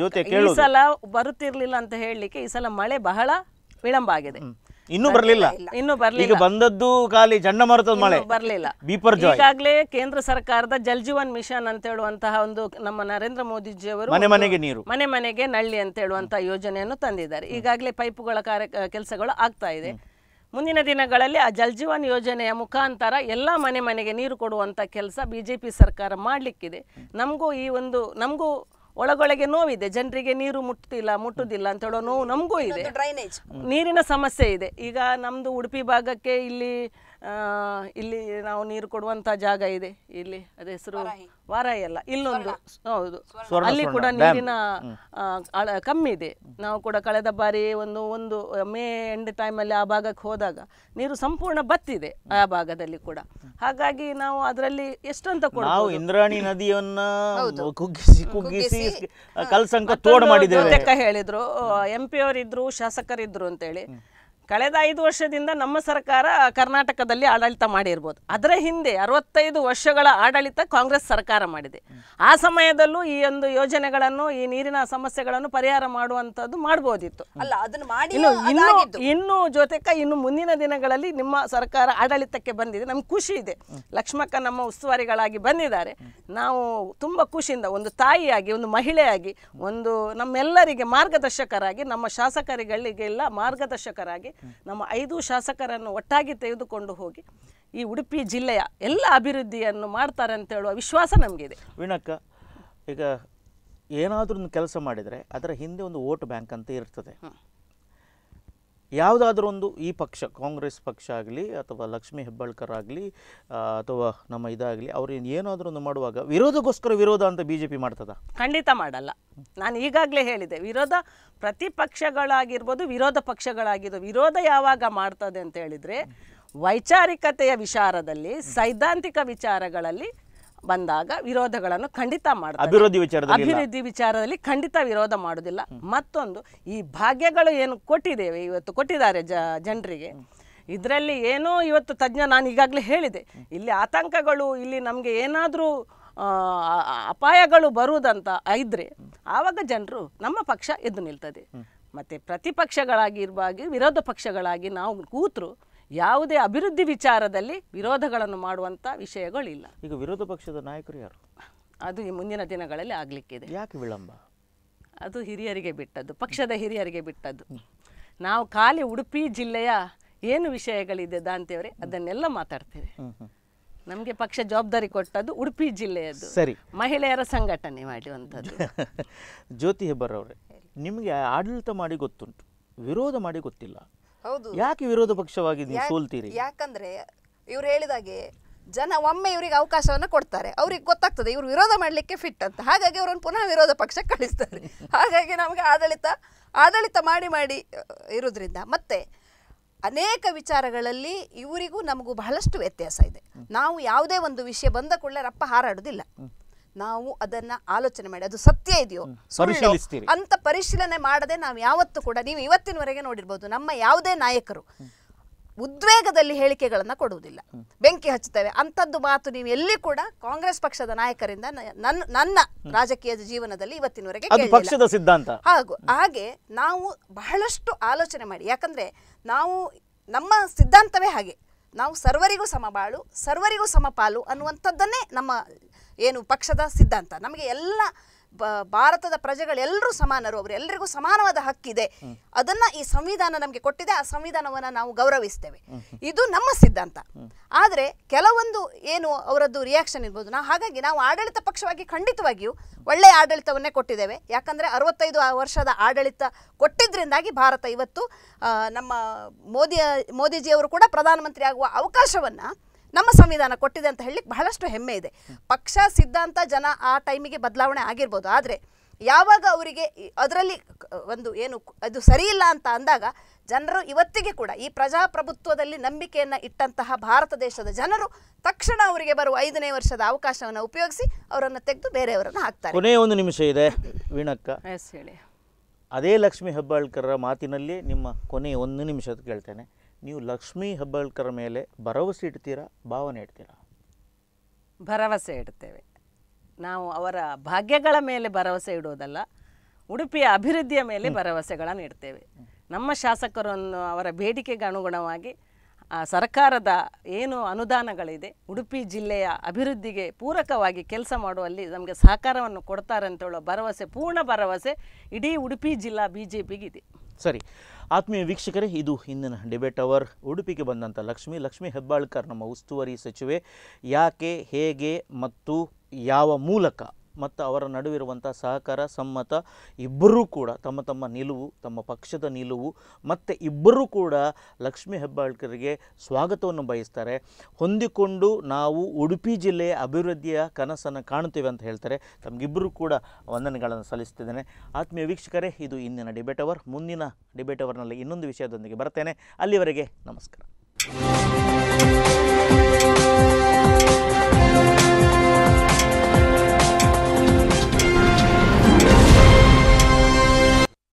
ಜೊತೆ ಕೇಳಿ ಸಲ ಬರುತ್ತಿರಲಿಲ್ಲ ಅಂತ ಹೇಳಲಿಕ್ಕೆ ಈ ಸಲ ಮಳೆ ಬಹಳ ವಿಳಂಬ ಆಗಿದೆ ಇನ್ನು ಬರಲಿಲ್ಲ ಇನ್ನು ಬರಲಿಲ್ಲ ಈಗ ಬಂದದ್ದು ಖಾಲಿ ಚಂಡಮಾರುತದ ಮಳೆ ಬರಲಿಲ್ಲ ಈಗಾಗಲೇ ಕೇಂದ್ರ ಸರ್ಕಾರದ ಜಲ್ ಜೀವನ್ ಮಿಷನ್ ಅಂತ ಹೇಳುವಂತಹ ಒಂದು ನಮ್ಮ ನರೇಂದ್ರ ಅವರು ಮನೆ ಮನೆಗೆ ನೀರು ಮನೆ ಮನೆಗೆ ನಳ್ಳಿ ಅಂತ ಹೇಳುವಂತಹ ಯೋಜನೆಯನ್ನು ತಂದಿದ್ದಾರೆ ಈಗಾಗಲೇ ಪೈಪುಗಳ ಕಾರ್ಯ ಕೆಲಸಗಳು ಆಗ್ತಾ ಇದೆ ಮುಂದಿನ ದಿನಗಳಲ್ಲಿ ಆ ಜಲ್ ಜೀವನ್ ಯೋಜನೆಯ ಮುಖಾಂತರ ಎಲ್ಲ ಮನೆ ಮನೆಗೆ ನೀರು ಕೊಡುವಂತ ಕೆಲಸ ಬಿಜೆಪಿ ಸರ್ಕಾರ ಮಾಡಲಿಕ್ಕಿದೆ ನಮಗೂ ಈ ಒಂದು ನಮಗೂ ಒಳಗೊಳಗೆ ನೋವಿದೆ ಜನರಿಗೆ ನೀರು ಮುಟ್ತಿಲ್ಲ ಮುಟ್ಟುದಿಲ್ಲ ಅಂತ ಹೇಳೋ ನೋವು ನಮಗೂ ಇದೆ ನೀರಿನ ಸಮಸ್ಯೆ ಇದೆ ಈಗ ನಮ್ದು ಉಡುಪಿ ಭಾಗಕ್ಕೆ ಇಲ್ಲಿ ಇಲ್ಲಿ ನಾವು ನೀರು ಕೊಡುವಂತ ಜಾಗ ಇದೆ ಇಲ್ಲಿ ಅದ ಹೆಸರು ವಾರಾಯಿ ಅಲ್ಲ ಇಲ್ಲೊಂದು ಹೌದು ಅಲ್ಲಿ ಕೂಡ ನೀರಿನ ಕಮ್ಮಿ ಇದೆ ನಾವು ಕೂಡ ಕಳೆದ ಬಾರಿ ಒಂದು ಒಂದು ಮೇ ಎಂಡ್ ಅಲ್ಲಿ ಆ ಭಾಗಕ್ಕೆ ಹೋದಾಗ ನೀರು ಸಂಪೂರ್ಣ ಬತ್ತಿದೆ ಆ ಭಾಗದಲ್ಲಿ ಕೂಡ ಹಾಗಾಗಿ ನಾವು ಅದರಲ್ಲಿ ಎಷ್ಟಂತ ಕೂಡ ನಾವು ಇಂದ್ರಾಣಿ ನದಿಯನ್ನ ಕುಗ್ಗಿಸಿ ಕುಗ್ಗಿಸಿ ಕಲ್ಸಂಕ ಮಾಡಿದ್ರು ಮಾಡಿದ್ದೇವೆ ಹೇಳಿದ್ರು ಎಂ ಪಿ ಅವರಿದ್ರು ಶಾಸಕರಿದ್ರು ಅಂತೇಳಿ ಕಳೆದ ಐದು ವರ್ಷದಿಂದ ನಮ್ಮ ಸರ್ಕಾರ ಕರ್ನಾಟಕದಲ್ಲಿ ಆಡಳಿತ ಮಾಡಿರ್ಬೋದು ಅದರ ಹಿಂದೆ ಅರವತ್ತೈದು ವರ್ಷಗಳ ಆಡಳಿತ ಕಾಂಗ್ರೆಸ್ ಸರ್ಕಾರ ಮಾಡಿದೆ ಆ ಸಮಯದಲ್ಲೂ ಈ ಒಂದು ಯೋಜನೆಗಳನ್ನು ಈ ನೀರಿನ ಸಮಸ್ಯೆಗಳನ್ನು ಪರಿಹಾರ ಮಾಡುವಂಥದ್ದು ಮಾಡ್ಬೋದಿತ್ತು ಅಲ್ಲ ಅದನ್ನು ಮಾಡಿ ಇನ್ನು ಇನ್ನು ಜೊತೆಗೆ ಇನ್ನು ಮುಂದಿನ ದಿನಗಳಲ್ಲಿ ನಿಮ್ಮ ಸರ್ಕಾರ ಆಡಳಿತಕ್ಕೆ ಬಂದಿದೆ ನಮ್ಗೆ ಖುಷಿ ಇದೆ ಲಕ್ಷ್ಮಕ್ಕ ನಮ್ಮ ಉಸ್ತುವಾರಿಗಳಾಗಿ ಬಂದಿದ್ದಾರೆ ನಾವು ತುಂಬ ಖುಷಿಯಿಂದ ಒಂದು ತಾಯಿಯಾಗಿ ಒಂದು ಮಹಿಳೆಯಾಗಿ ಒಂದು ನಮ್ಮೆಲ್ಲರಿಗೆ ಮಾರ್ಗದರ್ಶಕರಾಗಿ ನಮ್ಮ ಶಾಸಕರಿಗಳಿಗೆಲ್ಲ ಮಾರ್ಗದರ್ಶಕರಾಗಿ ನಮ್ಮ ಐದು ಶಾಸಕರನ್ನು ಒಟ್ಟಾಗಿ ತೆಗೆದುಕೊಂಡು ಹೋಗಿ ಈ ಉಡುಪಿ ಜಿಲ್ಲೆಯ ಎಲ್ಲ ಅಭಿವೃದ್ಧಿಯನ್ನು ಮಾಡ್ತಾರೆ ಅಂತ ಹೇಳುವ ವಿಶ್ವಾಸ ನಮಗಿದೆ ವಿಣಕ್ಕ ಈಗ ಏನಾದರೂ ಕೆಲಸ ಮಾಡಿದರೆ ಅದರ ಹಿಂದೆ ಒಂದು ವೋಟ್ ಬ್ಯಾಂಕ್ ಅಂತ ಇರ್ತದೆ ಯಾವುದಾದ್ರೂ ಒಂದು ಈ ಪಕ್ಷ ಕಾಂಗ್ರೆಸ್ ಪಕ್ಷ ಆಗಲಿ ಅಥವಾ ಲಕ್ಷ್ಮೀ ಹೆಬ್ಬಾಳ್ಕರ್ ಆಗಲಿ ಅಥವಾ ನಮ್ಮ ಇದಾಗಲಿ ಅವ್ರು ಏನಾದರೂ ಒಂದು ಮಾಡುವಾಗ ವಿರೋಧಗೋಸ್ಕರ ವಿರೋಧ ಅಂತ ಬಿ ಜೆ ಪಿ ಮಾಡ್ತದ ಖಂಡಿತ ಮಾಡಲ್ಲ ನಾನು ಈಗಾಗಲೇ ಹೇಳಿದೆ ವಿರೋಧ ಪ್ರತಿಪಕ್ಷಗಳಾಗಿರ್ಬೋದು ವಿರೋಧ ಪಕ್ಷಗಳಾಗಿದ್ದು ವಿರೋಧ ಯಾವಾಗ ಮಾಡ್ತದೆ ಅಂತ ಹೇಳಿದರೆ ವೈಚಾರಿಕತೆಯ ವಿಚಾರದಲ್ಲಿ ಸೈದ್ಧಾಂತಿಕ ವಿಚಾರಗಳಲ್ಲಿ ಬಂದಾಗ ವಿರೋಧಗಳನ್ನು ಖಂಡಿತ ಮಾಡ ಅಭಿವೃದ್ಧಿ ವಿಚಾರದಲ್ಲಿ ಅಭಿವೃದ್ಧಿ ವಿಚಾರದಲ್ಲಿ ಖಂಡಿತ ವಿರೋಧ ಮಾಡುವುದಿಲ್ಲ ಮತ್ತೊಂದು ಈ ಭಾಗ್ಯಗಳು ಏನು ಕೊಟ್ಟಿದ್ದೇವೆ ಇವತ್ತು ಕೊಟ್ಟಿದ್ದಾರೆ ಜನರಿಗೆ ಇದರಲ್ಲಿ ಏನೋ ಇವತ್ತು ತಜ್ಞ ನಾನು ಈಗಾಗಲೇ ಹೇಳಿದೆ ಇಲ್ಲಿ ಆತಂಕಗಳು ಇಲ್ಲಿ ನಮಗೆ ಏನಾದರೂ ಅಪಾಯಗಳು ಬರುವುದಂತ ಇದ್ರೆ ಆವಾಗ ಜನರು ನಮ್ಮ ಪಕ್ಷ ಎದ್ದು ನಿಲ್ತದೆ ಮತ್ತೆ ಪ್ರತಿಪಕ್ಷಗಳಾಗಿರುವಾಗಿ ವಿರೋಧ ಪಕ್ಷಗಳಾಗಿ ನಾವು ಕೂತರು ಯಾವುದೇ ಅಭಿವೃದ್ಧಿ ವಿಚಾರದಲ್ಲಿ ವಿರೋಧಗಳನ್ನು ಮಾಡುವಂಥ ವಿಷಯಗಳಿಲ್ಲ ಈಗ ವಿರೋಧ ಪಕ್ಷದ ನಾಯಕರು ಯಾರು ಅದು ಈ ಮುಂದಿನ ದಿನಗಳಲ್ಲಿ ಆಗಲಿಕ್ಕಿದೆ ಯಾಕೆ ವಿಳಂಬ ಅದು ಹಿರಿಯರಿಗೆ ಬಿಟ್ಟದ್ದು ಪಕ್ಷದ ಹಿರಿಯರಿಗೆ ಬಿಟ್ಟದ್ದು ನಾವು ಖಾಲಿ ಉಡುಪಿ ಜಿಲ್ಲೆಯ ಏನು ವಿಷಯಗಳಿದೆ ದಾಂತೆಯವರೇ ಅದನ್ನೆಲ್ಲ ಮಾತಾಡ್ತೇವೆ ನಮಗೆ ಪಕ್ಷ ಜವಾಬ್ದಾರಿ ಕೊಟ್ಟದ್ದು ಉಡುಪಿ ಜಿಲ್ಲೆಯದ್ದು ಸರಿ ಮಹಿಳೆಯರ ಸಂಘಟನೆ ಮಾಡುವಂಥದ್ದು *laughs* ಜ್ಯೋತಿ ಹೆಬ್ಬರವರೇ ನಿಮಗೆ ಆಡಳಿತ ಮಾಡಿ ಗೊತ್ತುಂಟು ವಿರೋಧ ಮಾಡಿ ಗೊತ್ತಿಲ್ಲ ಹೌದು ಯಾಕೆ ವಿರೋಧ ಪಕ್ಷವಾಗಿ ಸೋಲ್ತೀರಿ ಯಾಕಂದ್ರೆ ಇವ್ರು ಹೇಳಿದಾಗೆ ಜನ ಒಮ್ಮೆ ಇವರಿಗೆ ಅವಕಾಶವನ್ನು ಕೊಡ್ತಾರೆ ಅವ್ರಿಗೆ ಗೊತ್ತಾಗ್ತದೆ ಇವರು ವಿರೋಧ ಮಾಡಲಿಕ್ಕೆ ಫಿಟ್ ಅಂತ ಹಾಗಾಗಿ ಅವರನ್ನು ಪುನಃ ವಿರೋಧ ಪಕ್ಷ ಕಳಿಸ್ತಾರೆ ಹಾಗಾಗಿ ನಮಗೆ ಆಡಳಿತ ಆಡಳಿತ ಮಾಡಿ ಮಾಡಿ ಇರೋದ್ರಿಂದ ಮತ್ತೆ ಅನೇಕ ವಿಚಾರಗಳಲ್ಲಿ ಇವರಿಗೂ ನಮಗೂ ಬಹಳಷ್ಟು ವ್ಯತ್ಯಾಸ ಇದೆ ನಾವು ಯಾವುದೇ ಒಂದು ವಿಷಯ ಬಂದ ಕೂಡಲೇ ರಪ್ಪ ಹಾರಾಡೋದಿಲ್ಲ ನಾವು ಅದನ್ನ ಆಲೋಚನೆ ಮಾಡಿ ಅದು ಸತ್ಯ ಇದೆಯೋ ಅಂತ ಪರಿಶೀಲನೆ ಮಾಡದೆ ನಾವು ಯಾವತ್ತೂ ಕೂಡ ನೀವು ಇವತ್ತಿನವರೆಗೆ ನೋಡಿರ್ಬೋದು ನಮ್ಮ ಯಾವುದೇ ನಾಯಕರು ಉದ್ವೇಗದಲ್ಲಿ ಹೇಳಿಕೆಗಳನ್ನ ಕೊಡುವುದಿಲ್ಲ ಬೆಂಕಿ ಹಚ್ಚುತ್ತೇವೆ ಅಂತದ್ದು ಮಾತು ನೀವು ಎಲ್ಲಿ ಕೂಡ ಕಾಂಗ್ರೆಸ್ ಪಕ್ಷದ ನಾಯಕರಿಂದ ನನ್ನ ನನ್ನ ರಾಜಕೀಯ ಜೀವನದಲ್ಲಿ ಇವತ್ತಿನವರೆಗೆ ಪಕ್ಷದ ಸಿದ್ಧಾಂತ ಹಾಗು ಹಾಗೆ ನಾವು ಬಹಳಷ್ಟು ಆಲೋಚನೆ ಮಾಡಿ ಯಾಕಂದ್ರೆ ನಾವು ನಮ್ಮ ಸಿದ್ಧಾಂತವೇ ಹಾಗೆ ನಾವು ಸರ್ವರಿಗೂ ಸಮಬಾಳು ಸರ್ವರಿಗೂ ಸಮಪಾಲು ಅನ್ನುವಂಥದ್ದನ್ನೇ ನಮ್ಮ ಏನು ಪಕ್ಷದ ಸಿದ್ಧಾಂತ ನಮಗೆ ಎಲ್ಲ ಭಾರತದ ಪ್ರಜೆಗಳೆಲ್ಲರೂ ಸಮಾನರು ಎಲ್ಲರಿಗೂ ಸಮಾನವಾದ ಹಕ್ಕಿದೆ ಅದನ್ನ ಈ ಸಂವಿಧಾನ ನಮಗೆ ಕೊಟ್ಟಿದೆ ಆ ಸಂವಿಧಾನವನ್ನು ನಾವು ಗೌರವಿಸ್ತೇವೆ ಇದು ನಮ್ಮ ಸಿದ್ಧಾಂತ ಆದರೆ ಕೆಲವೊಂದು ಏನು ಅವರದ್ದು ರಿಯಾಕ್ಷನ್ ಇರ್ಬೋದು ನಾವು ಹಾಗಾಗಿ ನಾವು ಆಡಳಿತ ಪಕ್ಷವಾಗಿ ಖಂಡಿತವಾಗಿಯೂ ಒಳ್ಳೆಯ ಆಡಳಿತವನ್ನೇ ಕೊಟ್ಟಿದ್ದೇವೆ ಯಾಕಂದರೆ ಅರವತ್ತೈದು ವರ್ಷದ ಆಡಳಿತ ಕೊಟ್ಟಿದ್ದರಿಂದಾಗಿ ಭಾರತ ಇವತ್ತು ನಮ್ಮ ಮೋದಿ ಮೋದಿಜಿಯವರು ಕೂಡ ಪ್ರಧಾನಮಂತ್ರಿ ಆಗುವ ಅವಕಾಶವನ್ನು ನಮ್ಮ ಸಂವಿಧಾನ ಕೊಟ್ಟಿದೆ ಅಂತ ಹೇಳಲಿಕ್ಕೆ ಬಹಳಷ್ಟು ಹೆಮ್ಮೆ ಇದೆ ಪಕ್ಷ ಸಿದ್ಧಾಂತ ಜನ ಆ ಟೈಮಿಗೆ ಬದಲಾವಣೆ ಆಗಿರ್ಬೋದು ಆದರೆ ಯಾವಾಗ ಅವರಿಗೆ ಅದರಲ್ಲಿ ಒಂದು ಏನು ಅದು ಸರಿಯಿಲ್ಲ ಅಂತ ಅಂದಾಗ ಜನರು ಇವತ್ತಿಗೆ ಕೂಡ ಈ ಪ್ರಜಾಪ್ರಭುತ್ವದಲ್ಲಿ ನಂಬಿಕೆಯನ್ನು ಇಟ್ಟಂತಹ ಭಾರತ ದೇಶದ ಜನರು ತಕ್ಷಣ ಅವರಿಗೆ ಬರುವ ಐದನೇ ವರ್ಷದ ಅವಕಾಶವನ್ನು ಉಪಯೋಗಿಸಿ ಅವರನ್ನು ತೆಗೆದು ಬೇರೆಯವರನ್ನು ಹಾಕ್ತಾರೆ ಕೊನೆಯ ಒಂದು ನಿಮಿಷ ಇದೆ ವೀಣಕ್ಕ ಅದೇ ಲಕ್ಷ್ಮಿ ಹೆಬ್ಬಾಳ್ಕರ ಮಾತಿನಲ್ಲಿ ನಿಮ್ಮ ಕೊನೆಯ ಒಂದು ನಿಮಿಷದ ಕೇಳ್ತೇನೆ ನೀವು ಲಕ್ಷ್ಮೀ ಹೆಬ್ಬಾಳ್ಕರ್ ಮೇಲೆ ಭರವಸೆ ಇಡ್ತೀರಾ ಭಾವನೆ ಇಡ್ತೀರಾ ಭರವಸೆ ಇಡ್ತೇವೆ ನಾವು ಅವರ ಭಾಗ್ಯಗಳ ಮೇಲೆ ಭರವಸೆ ಇಡುವುದಲ್ಲ ಉಡುಪಿಯ ಅಭಿವೃದ್ಧಿಯ ಮೇಲೆ ಭರವಸೆಗಳನ್ನು ಇಡ್ತೇವೆ ನಮ್ಮ ಶಾಸಕರನ್ನು ಅವರ ಬೇಡಿಕೆಗೆ ಅನುಗುಣವಾಗಿ ಸರ್ಕಾರದ ಏನು ಅನುದಾನಗಳಿದೆ ಉಡುಪಿ ಜಿಲ್ಲೆಯ ಅಭಿವೃದ್ಧಿಗೆ ಪೂರಕವಾಗಿ ಕೆಲಸ ಮಾಡುವಲ್ಲಿ ನಮಗೆ ಸಹಕಾರವನ್ನು ಕೊಡ್ತಾರೆ ಅಂತ ಹೇಳೋ ಭರವಸೆ ಪೂರ್ಣ ಭರವಸೆ ಇಡೀ ಉಡುಪಿ ಜಿಲ್ಲಾ ಬಿ ಜೆ ಪಿಗಿದೆ ಸರಿ ಆತ್ಮೀಯ ವೀಕ್ಷಕರೇ ಇದು ಇಂದಿನ ಡಿಬೇಟ್ ಅವರ್ ಉಡುಪಿಗೆ ಬಂದಂಥ ಲಕ್ಷ್ಮಿ ಲಕ್ಷ್ಮಿ ಹೆಬ್ಬಾಳ್ಕರ್ ನಮ್ಮ ಉಸ್ತುವಾರಿ ಸಚಿವೆ ಯಾಕೆ ಹೇಗೆ ಮತ್ತು ಯಾವ ಮೂಲಕ ಮತ್ತು ಅವರ ನಡುವಿರುವಂಥ ಸಹಕಾರ ಸಮ್ಮತ ಇಬ್ಬರೂ ಕೂಡ ತಮ್ಮ ತಮ್ಮ ನಿಲುವು ತಮ್ಮ ಪಕ್ಷದ ನಿಲುವು ಮತ್ತು ಇಬ್ಬರೂ ಕೂಡ ಲಕ್ಷ್ಮೀ ಹೆಬ್ಬಾಳ್ಕರಿಗೆ ಸ್ವಾಗತವನ್ನು ಬಯಸ್ತಾರೆ ಹೊಂದಿಕೊಂಡು ನಾವು ಉಡುಪಿ ಜಿಲ್ಲೆಯ ಅಭಿವೃದ್ಧಿಯ ಕನಸನ್ನು ಕಾಣುತ್ತೇವೆ ಅಂತ ಹೇಳ್ತಾರೆ ತಮಗಿಬ್ಬರೂ ಕೂಡ ವಂದನೆಗಳನ್ನು ಸಲ್ಲಿಸ್ತಿದ್ದೇನೆ ಆತ್ಮೀಯ ವೀಕ್ಷಕರೇ ಇದು ಇಂದಿನ ಡಿಬೇಟ್ ಅವರ್ ಮುಂದಿನ ಡಿಬೇಟ್ ಅವರ್ನಲ್ಲಿ ಇನ್ನೊಂದು ವಿಷಯದೊಂದಿಗೆ ಬರ್ತೇನೆ ಅಲ್ಲಿವರೆಗೆ ನಮಸ್ಕಾರ